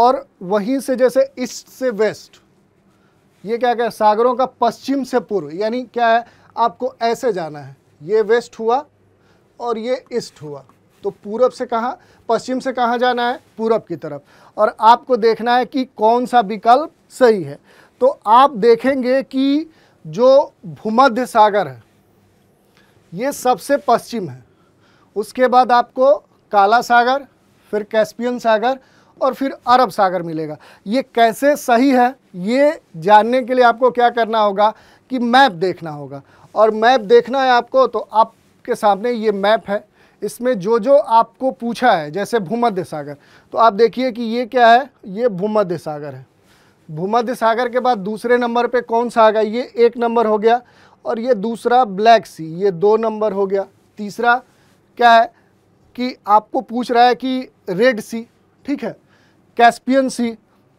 और वहीं से जैसे ईस्ट से वेस्ट ये क्या क्या सागरों का पश्चिम से पूर्व यानी क्या है आपको ऐसे जाना है ये वेस्ट हुआ और ये ईस्ट हुआ तो पूरब से कहाँ पश्चिम से कहाँ जाना है पूरब की तरफ और आपको देखना है कि कौन सा विकल्प सही है तो आप देखेंगे कि जो भूमध्य सागर है ये सबसे पश्चिम है उसके बाद आपको काला सागर फिर कैस्पियन सागर और फिर अरब सागर मिलेगा ये कैसे सही है ये जानने के लिए आपको क्या करना होगा कि मैप देखना होगा और मैप देखना है आपको तो आपके सामने ये मैप है इसमें जो जो आपको पूछा है जैसे भूमध्य सागर तो आप देखिए कि ये क्या है ये भूमध्य सागर है भूमध्य सागर के बाद दूसरे नंबर पे कौन सा आ गया ये एक नंबर हो गया और ये दूसरा ब्लैक सी ये दो नंबर हो गया तीसरा क्या है कि आपको पूछ रहा है कि रेड सी ठीक है कैस्पियन सी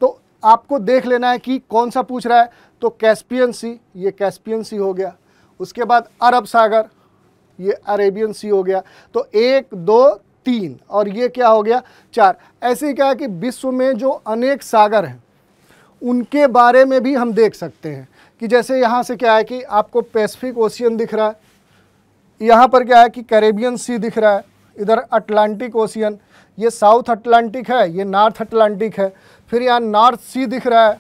तो आपको देख लेना है कि कौन सा पूछ रहा है तो कैस्पियन सी ये कैस्पियन सी हो गया उसके बाद अरब सागर ये अरेबियन सी हो गया तो एक दो तीन और ये क्या हो गया चार ऐसे ही क्या है कि विश्व में जो अनेक सागर हैं उनके बारे में भी हम देख सकते हैं कि जैसे यहाँ से क्या है कि आपको पैसिफिक ओशियन दिख रहा है यहाँ पर क्या है कि कैरेबियन सी दिख रहा है इधर अटलांटिक ओशियन ये साउथ अटलांटिक है ये नॉर्थ अटलांटिक है फिर यहाँ नॉर्थ सी दिख रहा है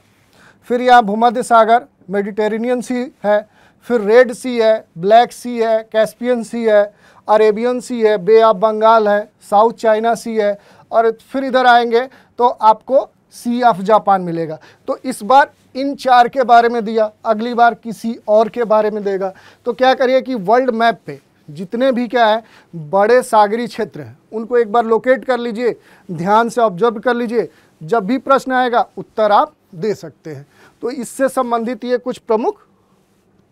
फिर यहाँ भूमध्य सागर मेडिटेरेनियन सी है फिर रेड सी है ब्लैक सी है कैस्पियन सी है अरेबियन सी है बे ऑफ बंगाल है साउथ चाइना सी है और फिर इधर आएंगे तो आपको सी ऑफ जापान मिलेगा तो इस बार इन चार के बारे में दिया अगली बार किसी और के बारे में देगा तो क्या करिए कि वर्ल्ड मैप पे जितने भी क्या है बड़े सागरी क्षेत्र हैं उनको एक बार लोकेट कर लीजिए ध्यान से ऑब्जर्व कर लीजिए जब भी प्रश्न आएगा उत्तर आप दे सकते हैं तो इससे संबंधित ये कुछ प्रमुख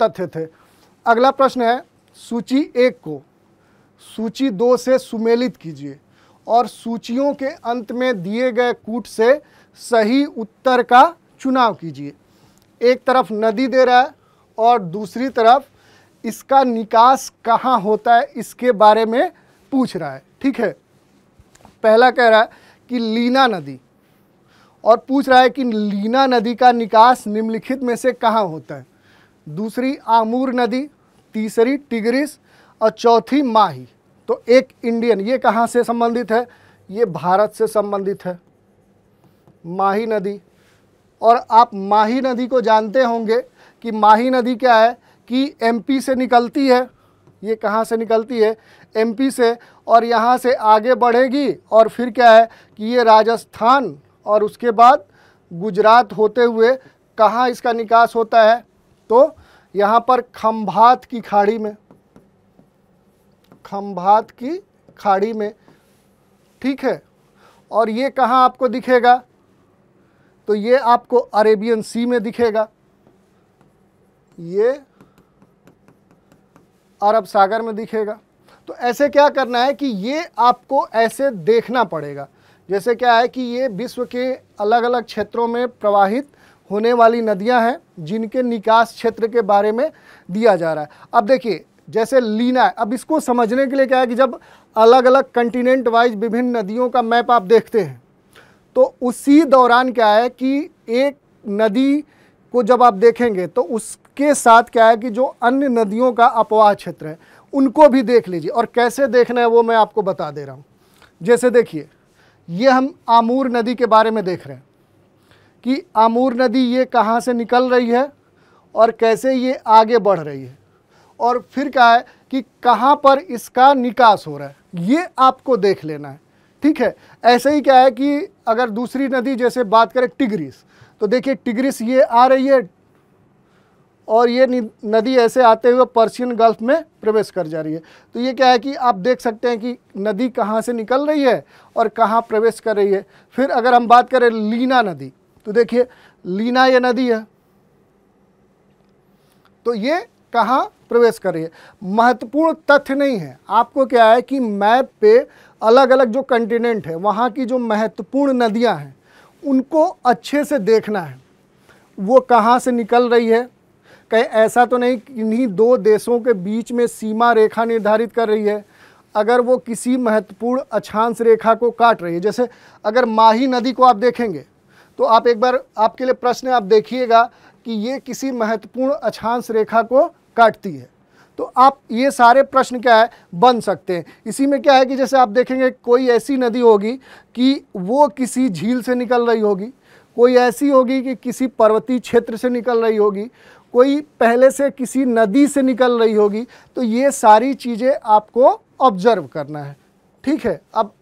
तथ्य थे अगला प्रश्न है सूची एक को सूची दो से सुमेलित कीजिए और सूचियों के अंत में दिए गए कूट से सही उत्तर का चुनाव कीजिए एक तरफ नदी दे रहा है और दूसरी तरफ इसका निकास कहाँ होता है इसके बारे में पूछ रहा है ठीक है पहला कह रहा है कि लीना नदी और पूछ रहा है कि लीना नदी का निकास निम्नलिखित में से कहाँ होता है दूसरी आमूर नदी तीसरी टिगरिस और चौथी माही तो एक इंडियन ये कहाँ से संबंधित है ये भारत से संबंधित है माही नदी और आप माही नदी को जानते होंगे कि माही नदी क्या है कि एमपी से निकलती है ये कहाँ से निकलती है एमपी से और यहाँ से आगे बढ़ेगी और फिर क्या है कि ये राजस्थान और उसके बाद गुजरात होते हुए कहाँ इसका निकास होता है तो यहाँ पर खम्भात की खाड़ी में खम्भात की खाड़ी में ठीक है और ये कहाँ आपको दिखेगा तो ये आपको अरेबियन सी में दिखेगा ये अरब सागर में दिखेगा तो ऐसे क्या करना है कि ये आपको ऐसे देखना पड़ेगा जैसे क्या है कि ये विश्व के अलग अलग क्षेत्रों में प्रवाहित होने वाली नदियां हैं जिनके निकास क्षेत्र के बारे में दिया जा रहा है अब देखिए जैसे लीना है अब इसको समझने के लिए क्या है कि जब अलग अलग कंटिनेंट वाइज विभिन्न नदियों का मैप आप देखते हैं तो उसी दौरान क्या है कि एक नदी को जब आप देखेंगे तो उसके साथ क्या है कि जो अन्य नदियों का अपवाह क्षेत्र है उनको भी देख लीजिए और कैसे देखना है वो मैं आपको बता दे रहा हूँ जैसे देखिए ये हम आमूर नदी के बारे में देख रहे हैं कि आमूर नदी ये कहाँ से निकल रही है और कैसे ये आगे बढ़ रही है और फिर क्या है कि कहाँ पर इसका निकास हो रहा है ये आपको देख लेना है ठीक है ऐसे ही क्या है कि अगर दूसरी नदी जैसे बात करें टिग्रिस तो देखिए टिग्रिस ये आ रही है और ये नदी ऐसे आते हुए पर्शियन गल्फ में प्रवेश कर जा रही है तो ये क्या है कि आप देख सकते हैं कि नदी कहाँ से निकल रही है और कहाँ प्रवेश कर रही है फिर अगर हम बात करें लीना नदी तो देखिए लीना ये नदी है तो ये कहाँ प्रवेश कर रही है महत्वपूर्ण तथ्य नहीं है आपको क्या है कि मैप पे अलग अलग जो कंटिनेंट है वहाँ की जो महत्वपूर्ण नदियाँ हैं उनको अच्छे से देखना है वो कहाँ से निकल रही है कहीं ऐसा तो नहीं इन्हीं दो देशों के बीच में सीमा रेखा निर्धारित कर रही है अगर वो किसी महत्वपूर्ण अक्षांश रेखा को काट रही है जैसे अगर माही नदी को आप देखेंगे तो आप एक बार आपके लिए प्रश्न आप देखिएगा कि ये किसी महत्वपूर्ण अक्षांश रेखा को काटती है तो आप ये सारे प्रश्न क्या है बन सकते हैं इसी में क्या है कि जैसे आप देखेंगे कोई ऐसी नदी होगी कि वो किसी झील से निकल रही होगी कोई ऐसी होगी कि किसी पर्वतीय क्षेत्र से निकल रही होगी कोई पहले से किसी नदी से निकल रही होगी तो ये सारी चीज़ें आपको ऑब्जर्व करना है ठीक है अब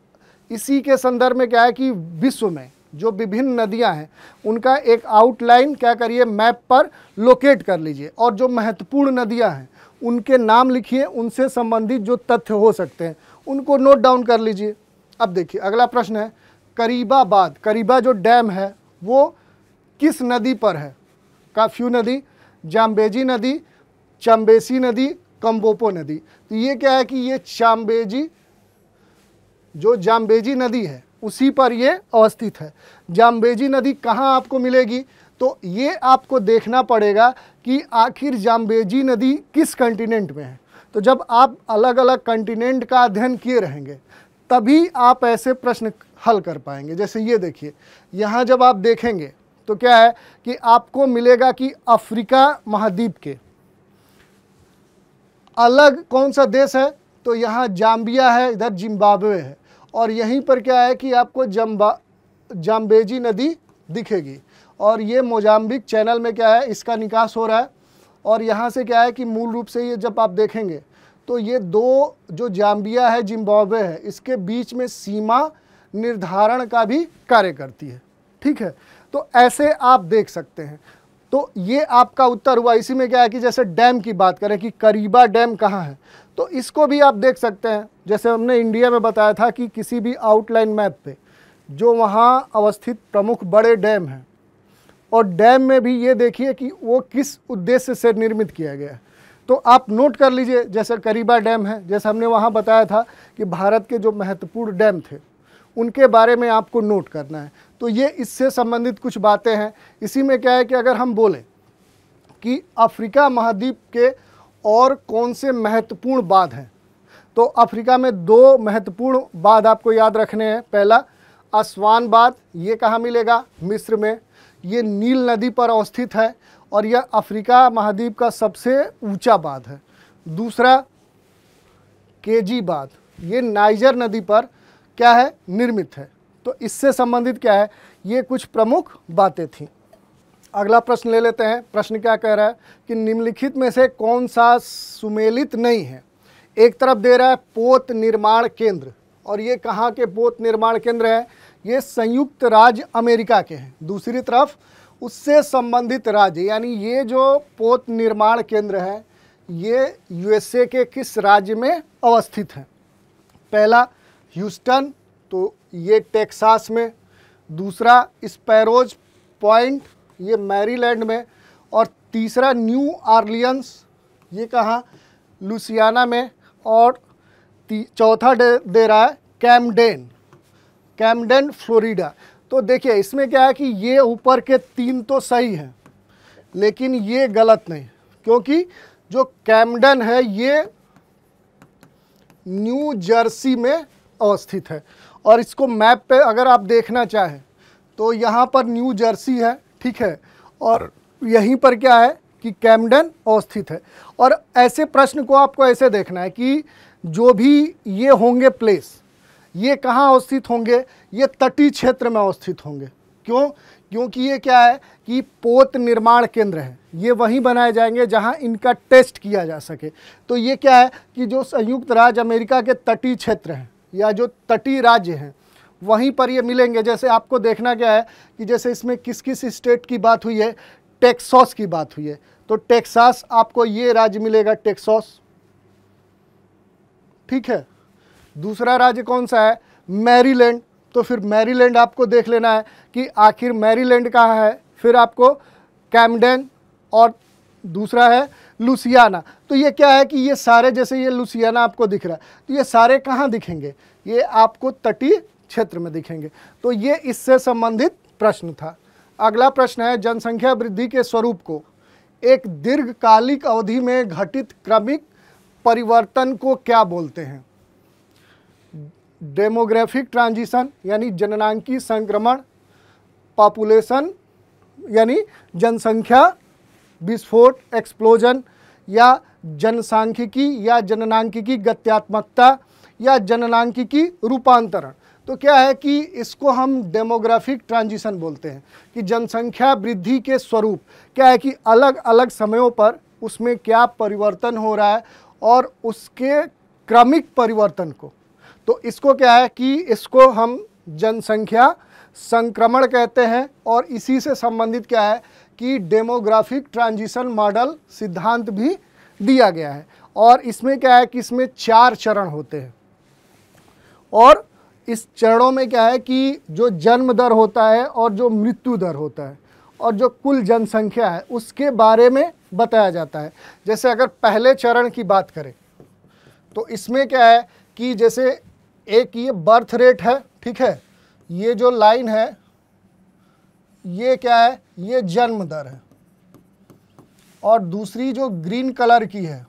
इसी के संदर्भ में क्या है कि विश्व में जो विभिन्न नदियां हैं उनका एक आउटलाइन क्या करिए मैप पर लोकेट कर लीजिए और जो महत्वपूर्ण नदियां हैं उनके नाम लिखिए उनसे संबंधित जो तथ्य हो सकते हैं उनको नोट डाउन कर लीजिए अब देखिए अगला प्रश्न है करीबाबाद करीबा जो डैम है वो किस नदी पर है काफ्यू नदी जाम्बेजी नदी चम्बेसी नदी कम्बोपो नदी तो ये क्या है कि ये चाम्बेजी जो जाम्बेजी नदी है उसी पर ये अवस्थित है जाम्बेजी नदी कहाँ आपको मिलेगी तो ये आपको देखना पड़ेगा कि आखिर जाम्बेजी नदी किस कंटिनेंट में है तो जब आप अलग अलग कंटिनेंट का अध्ययन किए रहेंगे तभी आप ऐसे प्रश्न हल कर पाएंगे जैसे ये देखिए यहाँ जब आप देखेंगे तो क्या है कि आपको मिलेगा कि अफ्रीका महाद्वीप के अलग कौन सा देश है तो यहाँ जाम्बिया है इधर जिम्बाब्वे है और यहीं पर क्या है कि आपको जम्बा जाम्बेजी नदी दिखेगी और ये मोजाम्बिक चैनल में क्या है इसका निकास हो रहा है और यहाँ से क्या है कि मूल रूप से ये जब आप देखेंगे तो ये दो जो जाम्बिया है जिम्बाब्वे है इसके बीच में सीमा निर्धारण का भी कार्य करती है ठीक है तो ऐसे आप देख सकते हैं तो ये आपका उत्तर हुआ इसी में क्या है कि जैसे डैम की बात करें कि करीबा डैम कहाँ है तो इसको भी आप देख सकते हैं जैसे हमने इंडिया में बताया था कि किसी भी आउटलाइन मैप पे जो वहाँ अवस्थित प्रमुख बड़े डैम हैं और डैम में भी ये देखिए कि वो किस उद्देश्य से निर्मित किया गया है तो आप नोट कर लीजिए जैसे करीबा डैम है जैसे हमने वहाँ बताया था कि भारत के जो महत्वपूर्ण डैम थे उनके बारे में आपको नोट करना है तो ये इससे संबंधित कुछ बातें हैं इसी में क्या है कि अगर हम बोलें कि अफ्रीका महाद्वीप के और कौन से महत्वपूर्ण बाद हैं तो अफ्रीका में दो महत्वपूर्ण बाद आपको याद रखने हैं पहला अस्वान बाद ये कहाँ मिलेगा मिस्र में ये नील नदी पर अवस्थित है और यह अफ्रीका महाद्वीप का सबसे ऊंचा बांध है दूसरा केजी बांध ये नाइजर नदी पर क्या है निर्मित है तो इससे संबंधित क्या है ये कुछ प्रमुख बातें थी अगला प्रश्न ले लेते हैं प्रश्न क्या कह रहा है कि निम्नलिखित में से कौन सा सुमेलित नहीं है एक तरफ दे रहा है पोत निर्माण केंद्र और ये कहाँ के पोत निर्माण केंद्र है ये संयुक्त राज्य अमेरिका के हैं दूसरी तरफ उससे संबंधित राज्य यानी ये जो पोत निर्माण केंद्र है ये यूएसए के किस राज्य में अवस्थित हैं पहला ह्यूस्टन तो ये टेक्सास में दूसरा स्पैरोज पॉइंट ये मैरीलैंड में और तीसरा न्यू आर्लियंस ये कहाँ लुसियाना में और चौथा दे, दे रहा है कैमडेन कैमडन फ्लोरिडा तो देखिए इसमें क्या है कि ये ऊपर के तीन तो सही हैं लेकिन ये गलत नहीं क्योंकि जो कैमडन है ये न्यू जर्सी में अवस्थित है और इसको मैप पे अगर आप देखना चाहें तो यहाँ पर न्यू जर्सी है ठीक है और यहीं पर क्या है कि कैमडन अवस्थित है और ऐसे प्रश्न को आपको ऐसे देखना है कि जो भी ये होंगे प्लेस ये कहाँ अवस्थित होंगे ये तटीय क्षेत्र में अवस्थित होंगे क्यों क्योंकि ये क्या है कि पोत निर्माण केंद्र है ये वहीं बनाए जाएंगे जहां इनका टेस्ट किया जा सके तो ये क्या है कि जो संयुक्त राज्य अमेरिका के तटीय क्षेत्र हैं या जो तटीय राज्य हैं वहीं पर ये मिलेंगे जैसे आपको देखना क्या है कि जैसे इसमें किस किस स्टेट की बात हुई है टेक्सास की बात हुई है तो टेक्सास आपको ये राज्य मिलेगा टेक्सास ठीक है दूसरा राज्य कौन सा है मैरीलैंड तो फिर मैरीलैंड आपको देख लेना है कि आखिर मैरीलैंड कहाँ है फिर आपको कैमडेन और दूसरा है लुसियाना तो ये क्या है कि ये सारे जैसे ये लुसियाना आपको दिख रहा है तो ये सारे कहाँ दिखेंगे ये आपको तटीय क्षेत्र में दिखेंगे तो ये इससे संबंधित प्रश्न था अगला प्रश्न है जनसंख्या वृद्धि के स्वरूप को एक दीर्घकालिक अवधि में घटित क्रमिक परिवर्तन को क्या बोलते हैं डेमोग्राफिक ट्रांजिशन यानी जननांकी संक्रमण पॉपुलेशन यानी जनसंख्या विस्फोट एक्सप्लोजन या जनसांख्यिकी या जननांकिकी गत्यात्मकता या जननांकिकी रूपांतरण तो क्या है कि इसको हम डेमोग्राफिक ट्रांजिशन बोलते हैं कि जनसंख्या वृद्धि के स्वरूप क्या है कि अलग अलग समयों पर उसमें क्या परिवर्तन हो रहा है और उसके क्रमिक परिवर्तन को तो इसको क्या है कि इसको हम जनसंख्या संक्रमण कहते हैं और इसी से संबंधित क्या है कि डेमोग्राफिक ट्रांजिशन मॉडल सिद्धांत भी दिया गया है और इसमें क्या है कि इसमें चार चरण होते हैं और इस चरणों में क्या है कि जो जन्म दर होता है और जो मृत्यु दर होता है और जो कुल जनसंख्या है उसके बारे में बताया जाता है जैसे अगर पहले चरण की बात करें तो इसमें क्या है कि जैसे एक ये बर्थ रेट है ठीक है ये जो लाइन है ये क्या है ये जन्म दर है और दूसरी जो ग्रीन कलर की है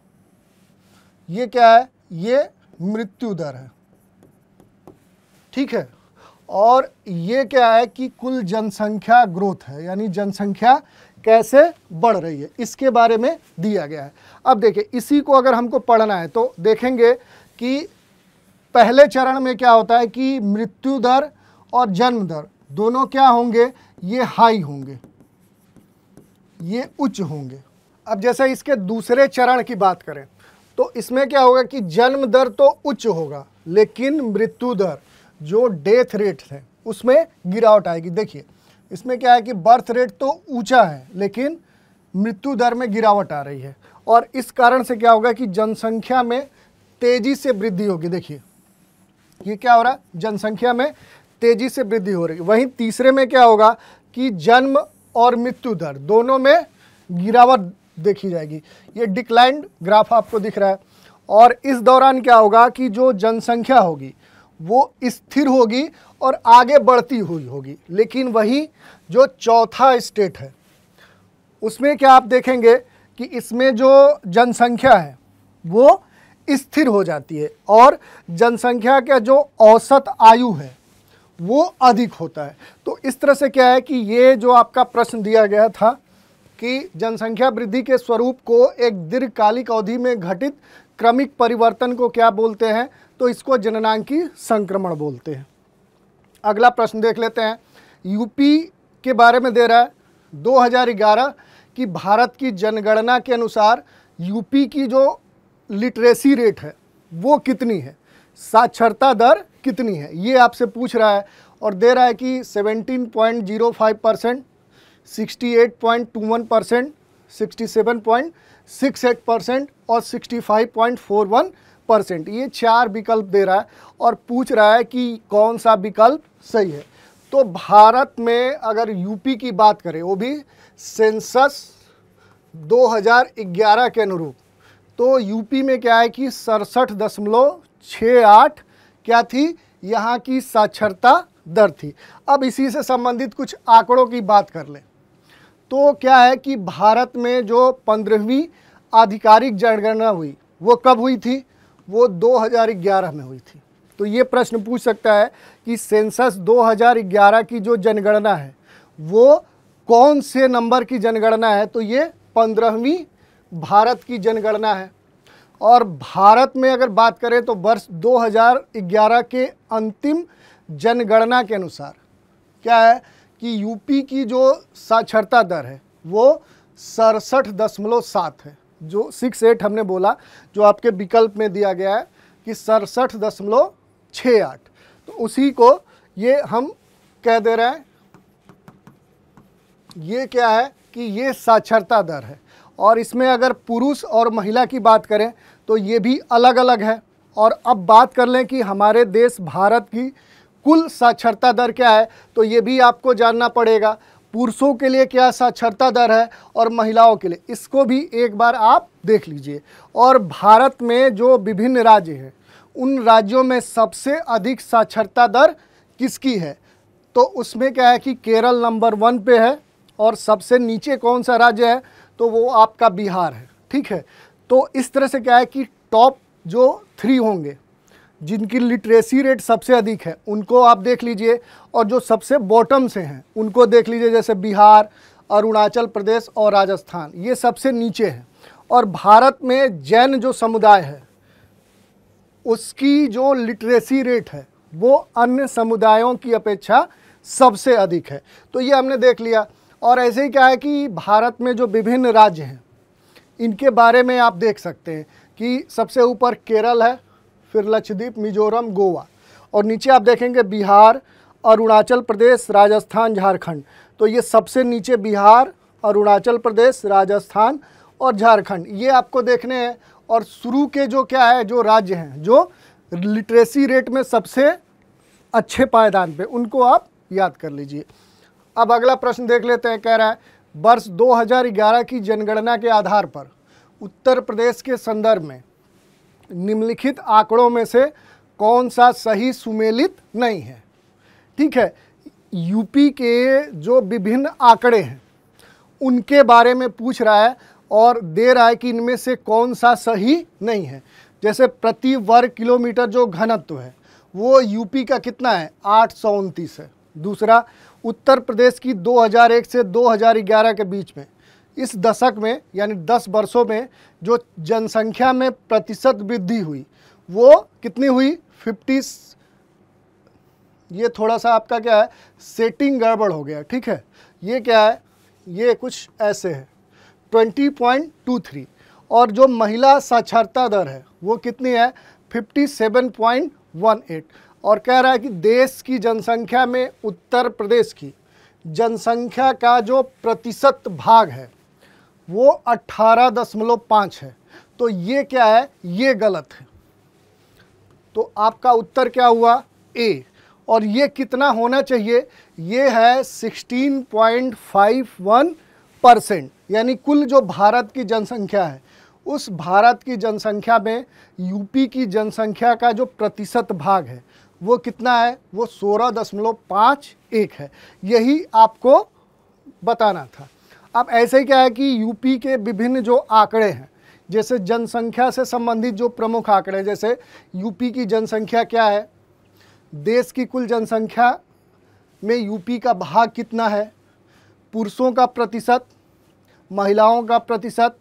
ये क्या है ये मृत्यु दर है ठीक है और ये क्या है कि कुल जनसंख्या ग्रोथ है यानी जनसंख्या कैसे बढ़ रही है इसके बारे में दिया गया है अब देखिए इसी को अगर हमको पढ़ना है तो देखेंगे कि पहले चरण में क्या होता है कि मृत्यु दर और जन्म दर दोनों क्या होंगे ये हाई होंगे ये उच्च होंगे अब जैसे इसके दूसरे चरण की बात करें तो इसमें क्या होगा कि जन्म दर तो उच्च होगा लेकिन मृत्यु दर जो डेथ रेट है उसमें गिरावट आएगी देखिए इसमें क्या है कि बर्थ रेट तो ऊंचा है लेकिन मृत्यु दर में गिरावट आ रही है और इस कारण से क्या होगा कि जनसंख्या में तेज़ी से वृद्धि होगी देखिए ये क्या हो रहा है जनसंख्या में तेजी से वृद्धि हो रही है वहीं तीसरे में क्या होगा कि जन्म और मृत्यु दर दोनों में गिरावट देखी जाएगी ये डिक्लाइंड ग्राफ आपको दिख रहा है और इस दौरान क्या होगा कि जो जनसंख्या होगी वो स्थिर होगी और आगे बढ़ती हुई होगी लेकिन वही जो चौथा स्टेट है उसमें क्या आप देखेंगे कि इसमें जो जनसंख्या है वो स्थिर हो जाती है और जनसंख्या का जो औसत आयु है वो अधिक होता है तो इस तरह से क्या है कि ये जो आपका प्रश्न दिया गया था कि जनसंख्या वृद्धि के स्वरूप को एक दीर्घकालिक अवधि में घटित क्रमिक परिवर्तन को क्या बोलते हैं तो इसको जननांकी संक्रमण बोलते हैं अगला प्रश्न देख लेते हैं यूपी के बारे में दे रहा है 2011 की भारत की जनगणना के अनुसार यूपी की जो लिटरेसी रेट है वो कितनी है साक्षरता दर कितनी है ये आपसे पूछ रहा है और दे रहा है कि 17.05 percent sixty eight point two one percent sixty seven point six eight percent और sixty five point four one percent ये चार विकल्प दे रहा है और पूछ रहा है कि कौन सा विकल्प सही है तो भारत में अगर यूपी की बात करें वो भी सेंसस 2011 के अनुरूप तो यूपी में क्या है कि सड़सठ दशमलव छः आठ क्या थी यहाँ की साक्षरता दर थी अब इसी से संबंधित कुछ आंकड़ों की बात कर लें तो क्या है कि भारत में जो पंद्रहवीं आधिकारिक जनगणना हुई वो कब हुई थी वो 2011 में हुई थी तो ये प्रश्न पूछ सकता है कि सेंसस 2011 की जो जनगणना है वो कौन से नंबर की जनगणना है तो ये पंद्रहवीं भारत की जनगणना है और भारत में अगर बात करें तो वर्ष 2011 के अंतिम जनगणना के अनुसार क्या है कि यूपी की जो साक्षरता दर है वो सड़सठ दशमलव सात है जो सिक्स एट हमने बोला जो आपके विकल्प में दिया गया है कि सड़सठ दशमलव छः आठ तो उसी को ये हम कह दे रहे हैं ये क्या है कि ये साक्षरता दर है और इसमें अगर पुरुष और महिला की बात करें तो ये भी अलग अलग है और अब बात कर लें कि हमारे देश भारत की कुल साक्षरता दर क्या है तो ये भी आपको जानना पड़ेगा पुरुषों के लिए क्या साक्षरता दर है और महिलाओं के लिए इसको भी एक बार आप देख लीजिए और भारत में जो विभिन्न राज्य हैं उन राज्यों में सबसे अधिक साक्षरता दर किसकी है तो उसमें क्या है कि केरल नंबर वन पे है और सबसे नीचे कौन सा राज्य है तो वो आपका बिहार है ठीक है तो इस तरह से क्या है कि टॉप जो थ्री होंगे जिनकी लिटरेसी रेट सबसे अधिक है उनको आप देख लीजिए और जो सबसे बॉटम से हैं उनको देख लीजिए जैसे बिहार अरुणाचल प्रदेश और राजस्थान ये सबसे नीचे हैं और भारत में जैन जो समुदाय है उसकी जो लिटरेसी रेट है वो अन्य समुदायों की अपेक्षा सबसे अधिक है तो ये हमने देख लिया और ऐसे ही क्या है कि भारत में जो विभिन्न राज्य हैं इनके बारे में आप देख सकते हैं कि सबसे ऊपर केरल है फिर लक्षद्वीप मिजोरम गोवा और नीचे आप देखेंगे बिहार अरुणाचल प्रदेश राजस्थान झारखंड तो ये सबसे नीचे बिहार अरुणाचल प्रदेश राजस्थान और झारखंड ये आपको देखने हैं और शुरू के जो क्या है जो राज्य हैं जो लिटरेसी रेट में सबसे अच्छे पायदान पे उनको आप याद कर लीजिए अब अगला प्रश्न देख लेते हैं कह रहा है वर्ष 2011 की जनगणना के आधार पर उत्तर प्रदेश के संदर्भ में निम्नलिखित आंकड़ों में से कौन सा सही सुमेलित नहीं है ठीक है यूपी के जो विभिन्न आंकड़े हैं उनके बारे में पूछ रहा है और दे रहा है कि इनमें से कौन सा सही नहीं है जैसे प्रति वर्ग किलोमीटर जो घनत्व है वो यूपी का कितना है आठ है दूसरा उत्तर प्रदेश की 2001 से 2011 के बीच में इस दशक में यानी 10 वर्षों में जो जनसंख्या में प्रतिशत वृद्धि हुई वो कितनी हुई 50 ये थोड़ा सा आपका क्या है सेटिंग गड़बड़ हो गया ठीक है ये क्या है ये कुछ ऐसे है 20.23 और जो महिला साक्षरता दर है वो कितनी है 57.18 और कह रहा है कि देश की जनसंख्या में उत्तर प्रदेश की जनसंख्या का जो प्रतिशत भाग है वो अट्ठारह दशमलव पाँच है तो ये क्या है ये गलत है तो आपका उत्तर क्या हुआ ए और ये कितना होना चाहिए ये है 16.51 परसेंट यानी कुल जो भारत की जनसंख्या है उस भारत की जनसंख्या में यूपी की जनसंख्या का जो प्रतिशत भाग है वो कितना है वो सोलह दशमलव पाँच एक है यही आपको बताना था अब ऐसे ही क्या है कि यूपी के विभिन्न जो आंकड़े हैं जैसे जनसंख्या से संबंधित जो प्रमुख आंकड़े हैं जैसे यूपी की जनसंख्या क्या है देश की कुल जनसंख्या में यूपी का भाग कितना है पुरुषों का प्रतिशत महिलाओं का प्रतिशत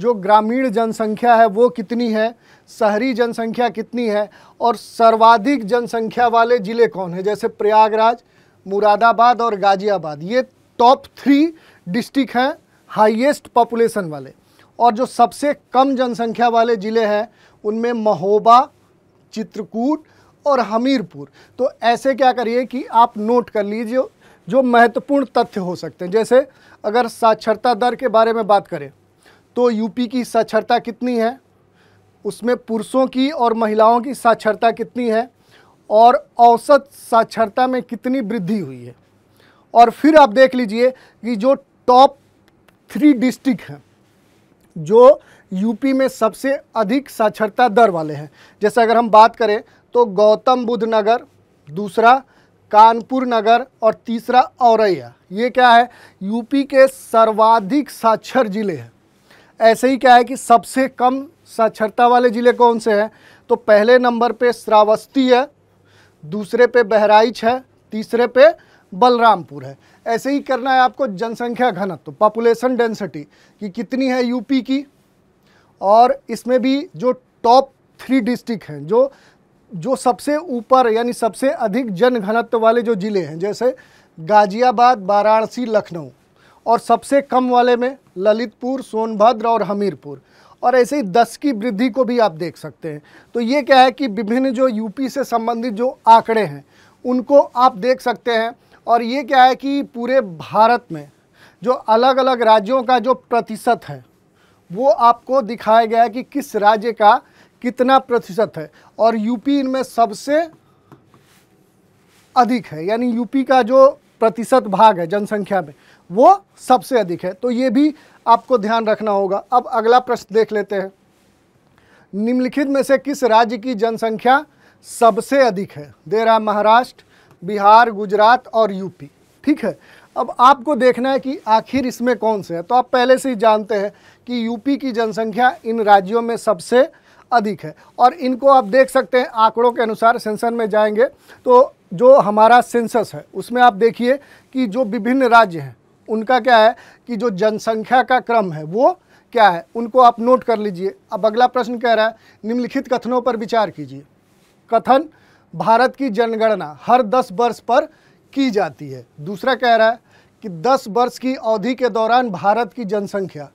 जो ग्रामीण जनसंख्या है वो कितनी है शहरी जनसंख्या कितनी है और सर्वाधिक जनसंख्या वाले ज़िले कौन है जैसे प्रयागराज मुरादाबाद और गाज़ियाबाद ये टॉप थ्री डिस्ट्रिक्ट हैं हाईएस्ट पॉपुलेशन वाले और जो सबसे कम जनसंख्या वाले ज़िले हैं उनमें महोबा चित्रकूट और हमीरपुर तो ऐसे क्या करिए कि आप नोट कर लीजिए जो महत्वपूर्ण तथ्य हो सकते हैं जैसे अगर साक्षरता दर के बारे में बात करें तो यूपी की साक्षरता कितनी है उसमें पुरुषों की और महिलाओं की साक्षरता कितनी है और औसत साक्षरता में कितनी वृद्धि हुई है और फिर आप देख लीजिए कि जो टॉप थ्री डिस्ट्रिक्ट हैं जो यूपी में सबसे अधिक साक्षरता दर वाले हैं जैसे अगर हम बात करें तो गौतम बुद्ध नगर दूसरा कानपुर नगर और तीसरा औरैया ये क्या है यूपी के सर्वाधिक साक्षर ज़िले हैं ऐसे ही क्या है कि सबसे कम साक्षरता वाले ज़िले कौन से हैं तो पहले नंबर पे श्रावस्ती है दूसरे पे बहराइच है तीसरे पे बलरामपुर है ऐसे ही करना है आपको जनसंख्या घनत्व पॉपुलेशन डेंसिटी कि कितनी है यूपी की और इसमें भी जो टॉप थ्री डिस्ट्रिक्ट हैं जो जो सबसे ऊपर यानी सबसे अधिक जन घनत्व वाले जो ज़िले हैं जैसे गाज़ियाबाद वाराणसी लखनऊ और सबसे कम वाले में ललितपुर सोनभद्र और हमीरपुर और ऐसे ही दस की वृद्धि को भी आप देख सकते हैं तो ये क्या है कि विभिन्न जो यूपी से संबंधित जो आंकड़े हैं उनको आप देख सकते हैं और ये क्या है कि पूरे भारत में जो अलग अलग राज्यों का जो प्रतिशत है वो आपको दिखाया गया है कि किस राज्य का कितना प्रतिशत है और यूपी इनमें सबसे अधिक है यानी यूपी का जो प्रतिशत भाग है जनसंख्या में वो सबसे अधिक है तो ये भी आपको ध्यान रखना होगा अब अगला प्रश्न देख लेते हैं निम्नलिखित में से किस राज्य की जनसंख्या सबसे अधिक है दे रहा है महाराष्ट्र बिहार गुजरात और यूपी ठीक है अब आपको देखना है कि आखिर इसमें कौन से हैं तो आप पहले से ही जानते हैं कि यूपी की जनसंख्या इन राज्यों में सबसे अधिक है और इनको आप देख सकते हैं आंकड़ों के अनुसार सेंसन में जाएंगे तो जो हमारा सेंसस है उसमें आप देखिए कि जो विभिन्न राज्य हैं उनका क्या है कि जो जनसंख्या का क्रम है वो क्या है उनको आप नोट कर लीजिए अब अगला प्रश्न कह रहा है निम्नलिखित कथनों पर विचार कीजिए कथन भारत की जनगणना हर 10 वर्ष पर की जाती है दूसरा कह रहा है कि 10 वर्ष की अवधि के दौरान भारत की जनसंख्या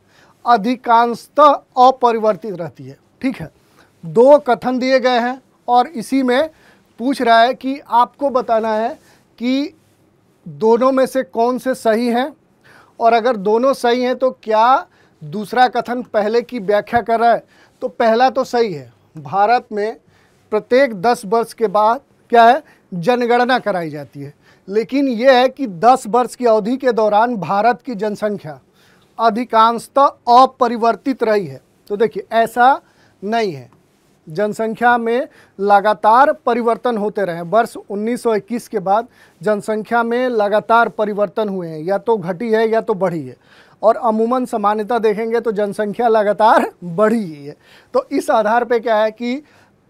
अधिकांशतः अपरिवर्तित रहती है ठीक है दो कथन दिए गए हैं और इसी में पूछ रहा है कि आपको बताना है कि दोनों में से कौन से सही हैं और अगर दोनों सही हैं तो क्या दूसरा कथन पहले की व्याख्या कर रहा है तो पहला तो सही है भारत में प्रत्येक 10 वर्ष के बाद क्या है जनगणना कराई जाती है लेकिन यह है कि 10 वर्ष की अवधि के दौरान भारत की जनसंख्या अधिकांशतः अपरिवर्तित रही है तो देखिए ऐसा नहीं है जनसंख्या में लगातार परिवर्तन होते रहे वर्ष 1921 के बाद जनसंख्या में लगातार परिवर्तन हुए हैं या तो घटी है या तो बढ़ी है और अमूमन सामान्यता देखेंगे तो जनसंख्या लगातार [laughs] बढ़ी ही है तो इस आधार पे क्या है कि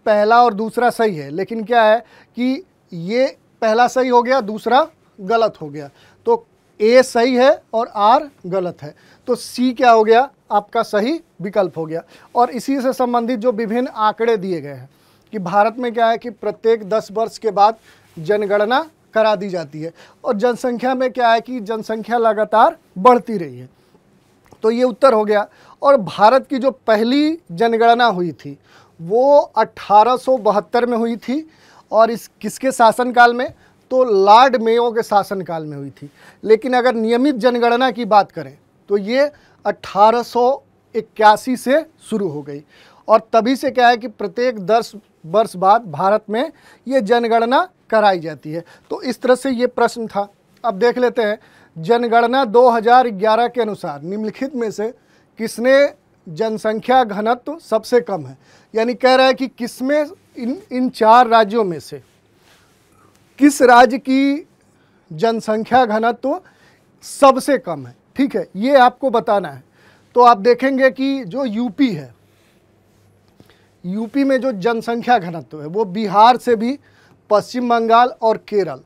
पहला और दूसरा सही है लेकिन क्या है कि ये पहला सही हो गया दूसरा गलत हो गया तो ए सही है और आर गलत है तो सी क्या हो गया आपका सही विकल्प हो गया और इसी से संबंधित जो विभिन्न आंकड़े दिए गए हैं कि भारत में क्या है कि प्रत्येक दस वर्ष के बाद जनगणना करा दी जाती है और जनसंख्या में क्या है कि जनसंख्या लगातार बढ़ती रही है तो ये उत्तर हो गया और भारत की जो पहली जनगणना हुई थी वो अट्ठारह में हुई थी और इस किसके शासनकाल में तो लॉर्ड मेयो के शासनकाल में हुई थी लेकिन अगर नियमित जनगणना की बात करें तो ये अट्ठारह इक्यासी से शुरू हो गई और तभी से क्या है कि प्रत्येक दस वर्ष बाद भारत में ये जनगणना कराई जाती है तो इस तरह से ये प्रश्न था अब देख लेते हैं जनगणना 2011 के अनुसार निम्नलिखित में से किसने जनसंख्या घनत्व सबसे कम है यानी कह रहा है कि किसमें इन इन चार राज्यों में से किस राज्य की जनसंख्या घनत्व सबसे कम है ठीक है ये आपको बताना है तो आप देखेंगे कि जो यूपी है यूपी में जो जनसंख्या घनत्व है वो बिहार से भी पश्चिम बंगाल और केरल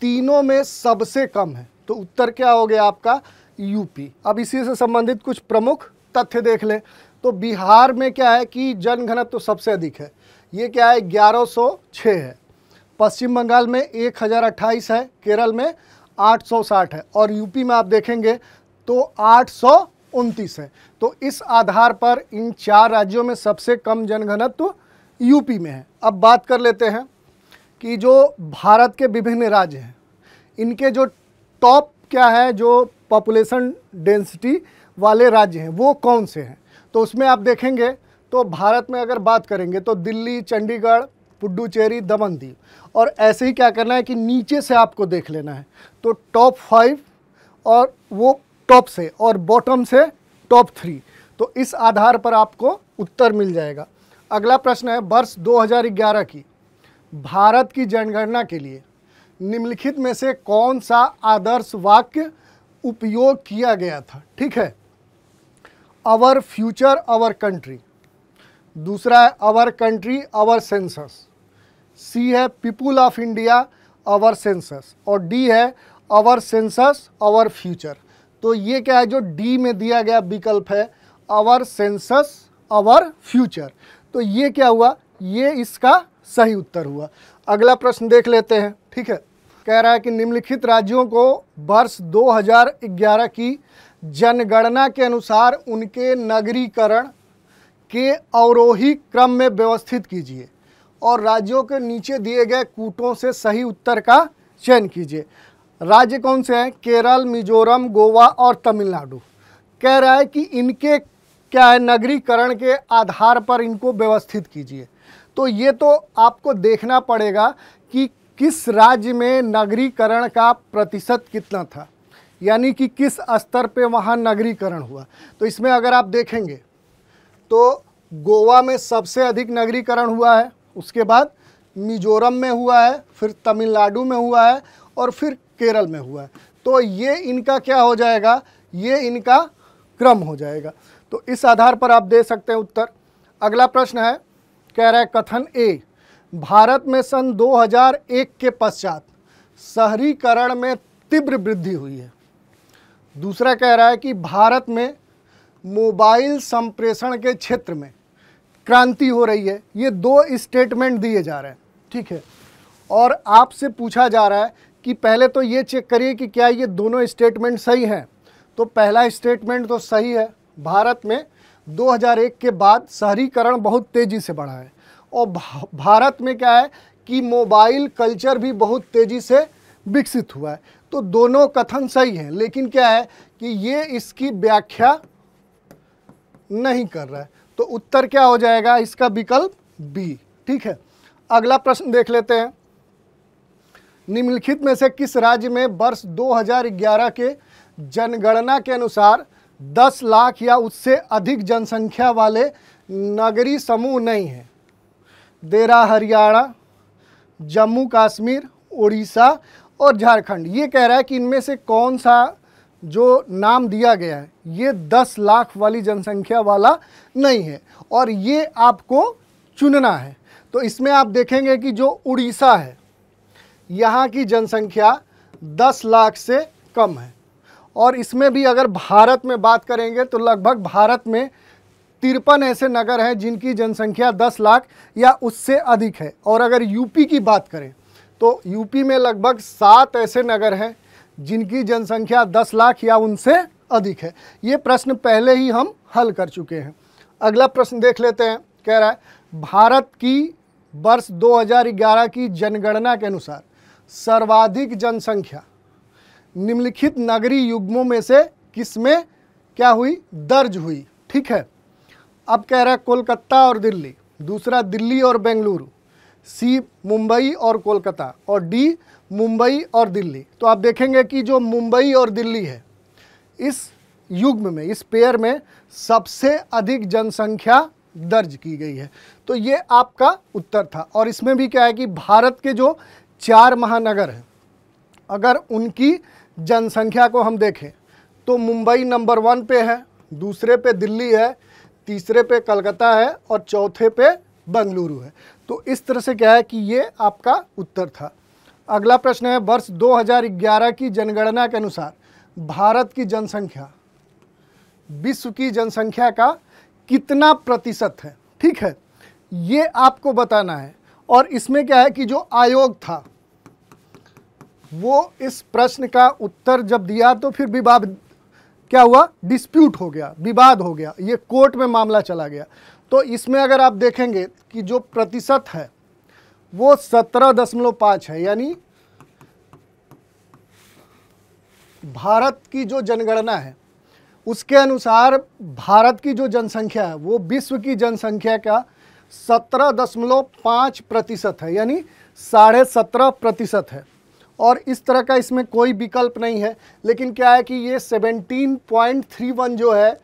तीनों में सबसे कम है तो उत्तर क्या हो गया आपका यूपी अब इसी से संबंधित कुछ प्रमुख तथ्य देख लें तो बिहार में क्या है कि जन घनत्व तो सबसे अधिक है ये क्या है 1106 है पश्चिम बंगाल में एक है केरल में 860 है और यूपी में आप देखेंगे तो उनतीस है तो इस आधार पर इन चार राज्यों में सबसे कम जनघनत्व यूपी में है अब बात कर लेते हैं कि जो भारत के विभिन्न राज्य हैं इनके जो टॉप क्या है जो पॉपुलेशन डेंसिटी वाले राज्य हैं वो कौन से हैं तो उसमें आप देखेंगे तो भारत में अगर बात करेंगे तो दिल्ली चंडीगढ़ पुडुचेरी दमन दीव और ऐसे ही क्या करना है कि नीचे से आपको देख लेना है तो टॉप फाइव और वो टॉप से और बॉटम से टॉप थ्री तो इस आधार पर आपको उत्तर मिल जाएगा अगला प्रश्न है वर्ष 2011 की भारत की जनगणना के लिए निम्नलिखित में से कौन सा आदर्श वाक्य उपयोग किया गया था ठीक है अवर फ्यूचर आवर कंट्री दूसरा है अवर कंट्री आवर सेंसस सी है people of India our census और डी है आवर सेंसस आवर फ्यूचर तो ये क्या है जो डी में दिया गया विकल्प है आवर सेंसस आवर फ्यूचर तो ये क्या हुआ ये इसका सही उत्तर हुआ अगला प्रश्न देख लेते हैं ठीक है कह रहा है कि निम्नलिखित राज्यों को वर्ष 2011 की जनगणना के अनुसार उनके नगरीकरण के अवरोही क्रम में व्यवस्थित कीजिए और राज्यों के नीचे दिए गए कूटों से सही उत्तर का चयन कीजिए राज्य कौन से हैं केरल मिजोरम गोवा और तमिलनाडु कह रहा है कि इनके क्या है नगरीकरण के आधार पर इनको व्यवस्थित कीजिए तो ये तो आपको देखना पड़ेगा कि किस राज्य में नगरीकरण का प्रतिशत कितना था यानी कि किस स्तर पे वहाँ नगरीकरण हुआ तो इसमें अगर आप देखेंगे तो गोवा में सबसे अधिक नगरीकरण हुआ है उसके बाद मिजोरम में हुआ है फिर तमिलनाडु में हुआ है और फिर केरल में हुआ है तो ये इनका क्या हो जाएगा ये इनका क्रम हो जाएगा तो इस आधार पर आप दे सकते हैं उत्तर अगला प्रश्न है कह रहा है कथन ए भारत में सन 2001 के पश्चात शहरीकरण में तीव्र वृद्धि हुई है दूसरा कह रहा है कि भारत में मोबाइल संप्रेषण के क्षेत्र में क्रांति हो रही है ये दो स्टेटमेंट दिए जा रहे हैं ठीक है और आपसे पूछा जा रहा है कि पहले तो ये चेक करिए कि क्या ये दोनों स्टेटमेंट सही हैं तो पहला स्टेटमेंट तो सही है भारत में 2001 के बाद शहरीकरण बहुत तेज़ी से बढ़ा है और भारत में क्या है कि मोबाइल कल्चर भी बहुत तेज़ी से विकसित हुआ है तो दोनों कथन सही हैं लेकिन क्या है कि ये इसकी व्याख्या नहीं कर रहा है तो उत्तर क्या हो जाएगा इसका विकल्प बी ठीक है अगला प्रश्न देख लेते हैं निम्नलिखित में से किस राज्य में वर्ष 2011 के जनगणना के अनुसार 10 लाख या उससे अधिक जनसंख्या वाले नगरी समूह नहीं हैं देरा हरियाणा जम्मू कश्मीर उड़ीसा और झारखंड ये कह रहा है कि इनमें से कौन सा जो नाम दिया गया है ये 10 लाख वाली जनसंख्या वाला नहीं है और ये आपको चुनना है तो इसमें आप देखेंगे कि जो उड़ीसा है यहाँ की जनसंख्या 10 लाख से कम है और इसमें भी अगर भारत में बात करेंगे तो लगभग भारत में तिरपन ऐसे नगर हैं जिनकी जनसंख्या 10 लाख या उससे अधिक है और अगर यूपी की बात करें तो यूपी में लगभग सात ऐसे नगर हैं जिनकी जनसंख्या 10 लाख या उनसे अधिक है ये प्रश्न पहले ही हम हल कर चुके हैं अगला प्रश्न देख लेते हैं कह रहा है भारत की वर्ष 2011 की जनगणना के अनुसार सर्वाधिक जनसंख्या निम्नलिखित नगरीय युग्मों में से किसमें क्या हुई दर्ज हुई ठीक है अब कह रहा है कोलकाता और दिल्ली दूसरा दिल्ली और बेंगलुरु सी मुंबई और कोलकाता और डी मुंबई और दिल्ली तो आप देखेंगे कि जो मुंबई और दिल्ली है इस युग्म में इस पेयर में सबसे अधिक जनसंख्या दर्ज की गई है तो ये आपका उत्तर था और इसमें भी क्या है कि भारत के जो चार महानगर हैं अगर उनकी जनसंख्या को हम देखें तो मुंबई नंबर वन पे है दूसरे पे दिल्ली है तीसरे पे कलकत्ता है और चौथे पे बेंगलुरु है तो इस तरह से क्या है कि ये आपका उत्तर था अगला प्रश्न है वर्ष 2011 की जनगणना के अनुसार भारत की जनसंख्या विश्व की जनसंख्या का कितना प्रतिशत है ठीक है ये आपको बताना है और इसमें क्या है कि जो आयोग था वो इस प्रश्न का उत्तर जब दिया तो फिर विवाद क्या हुआ डिस्प्यूट हो गया विवाद हो गया ये कोर्ट में मामला चला गया तो इसमें अगर आप देखेंगे कि जो प्रतिशत है वो सत्रह दशमलव पाँच है यानी भारत की जो जनगणना है उसके अनुसार भारत की जो जनसंख्या है वो विश्व की जनसंख्या का सत्रह दशमलव पाँच प्रतिशत है यानी साढ़े सत्रह प्रतिशत है और इस तरह का इसमें कोई विकल्प नहीं है लेकिन क्या है कि ये 17.31 जो है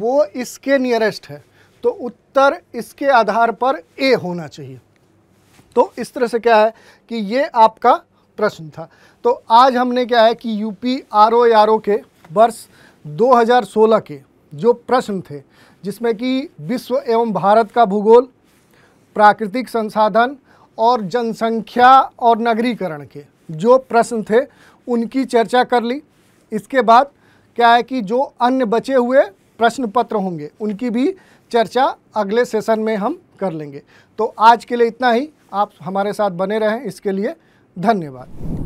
वो इसके नियरेस्ट है तो उत्तर इसके आधार पर ए होना चाहिए तो इस तरह से क्या है कि ये आपका प्रश्न था तो आज हमने क्या है कि UP R O R O के वर्ष 2016 के जो प्रश्न थे जिसमें कि विश्व एवं भारत का भूगोल प्राकृतिक संसाधन और जनसंख्या और नगरीकरण के जो प्रश्न थे उनकी चर्चा कर ली इसके बाद क्या है कि जो अन्य बचे हुए प्रश्न पत्र होंगे उनकी भी चर्चा अगले सेशन में हम कर लेंगे तो आज के लिए इतना ही आप हमारे साथ बने रहें इसके लिए धन्यवाद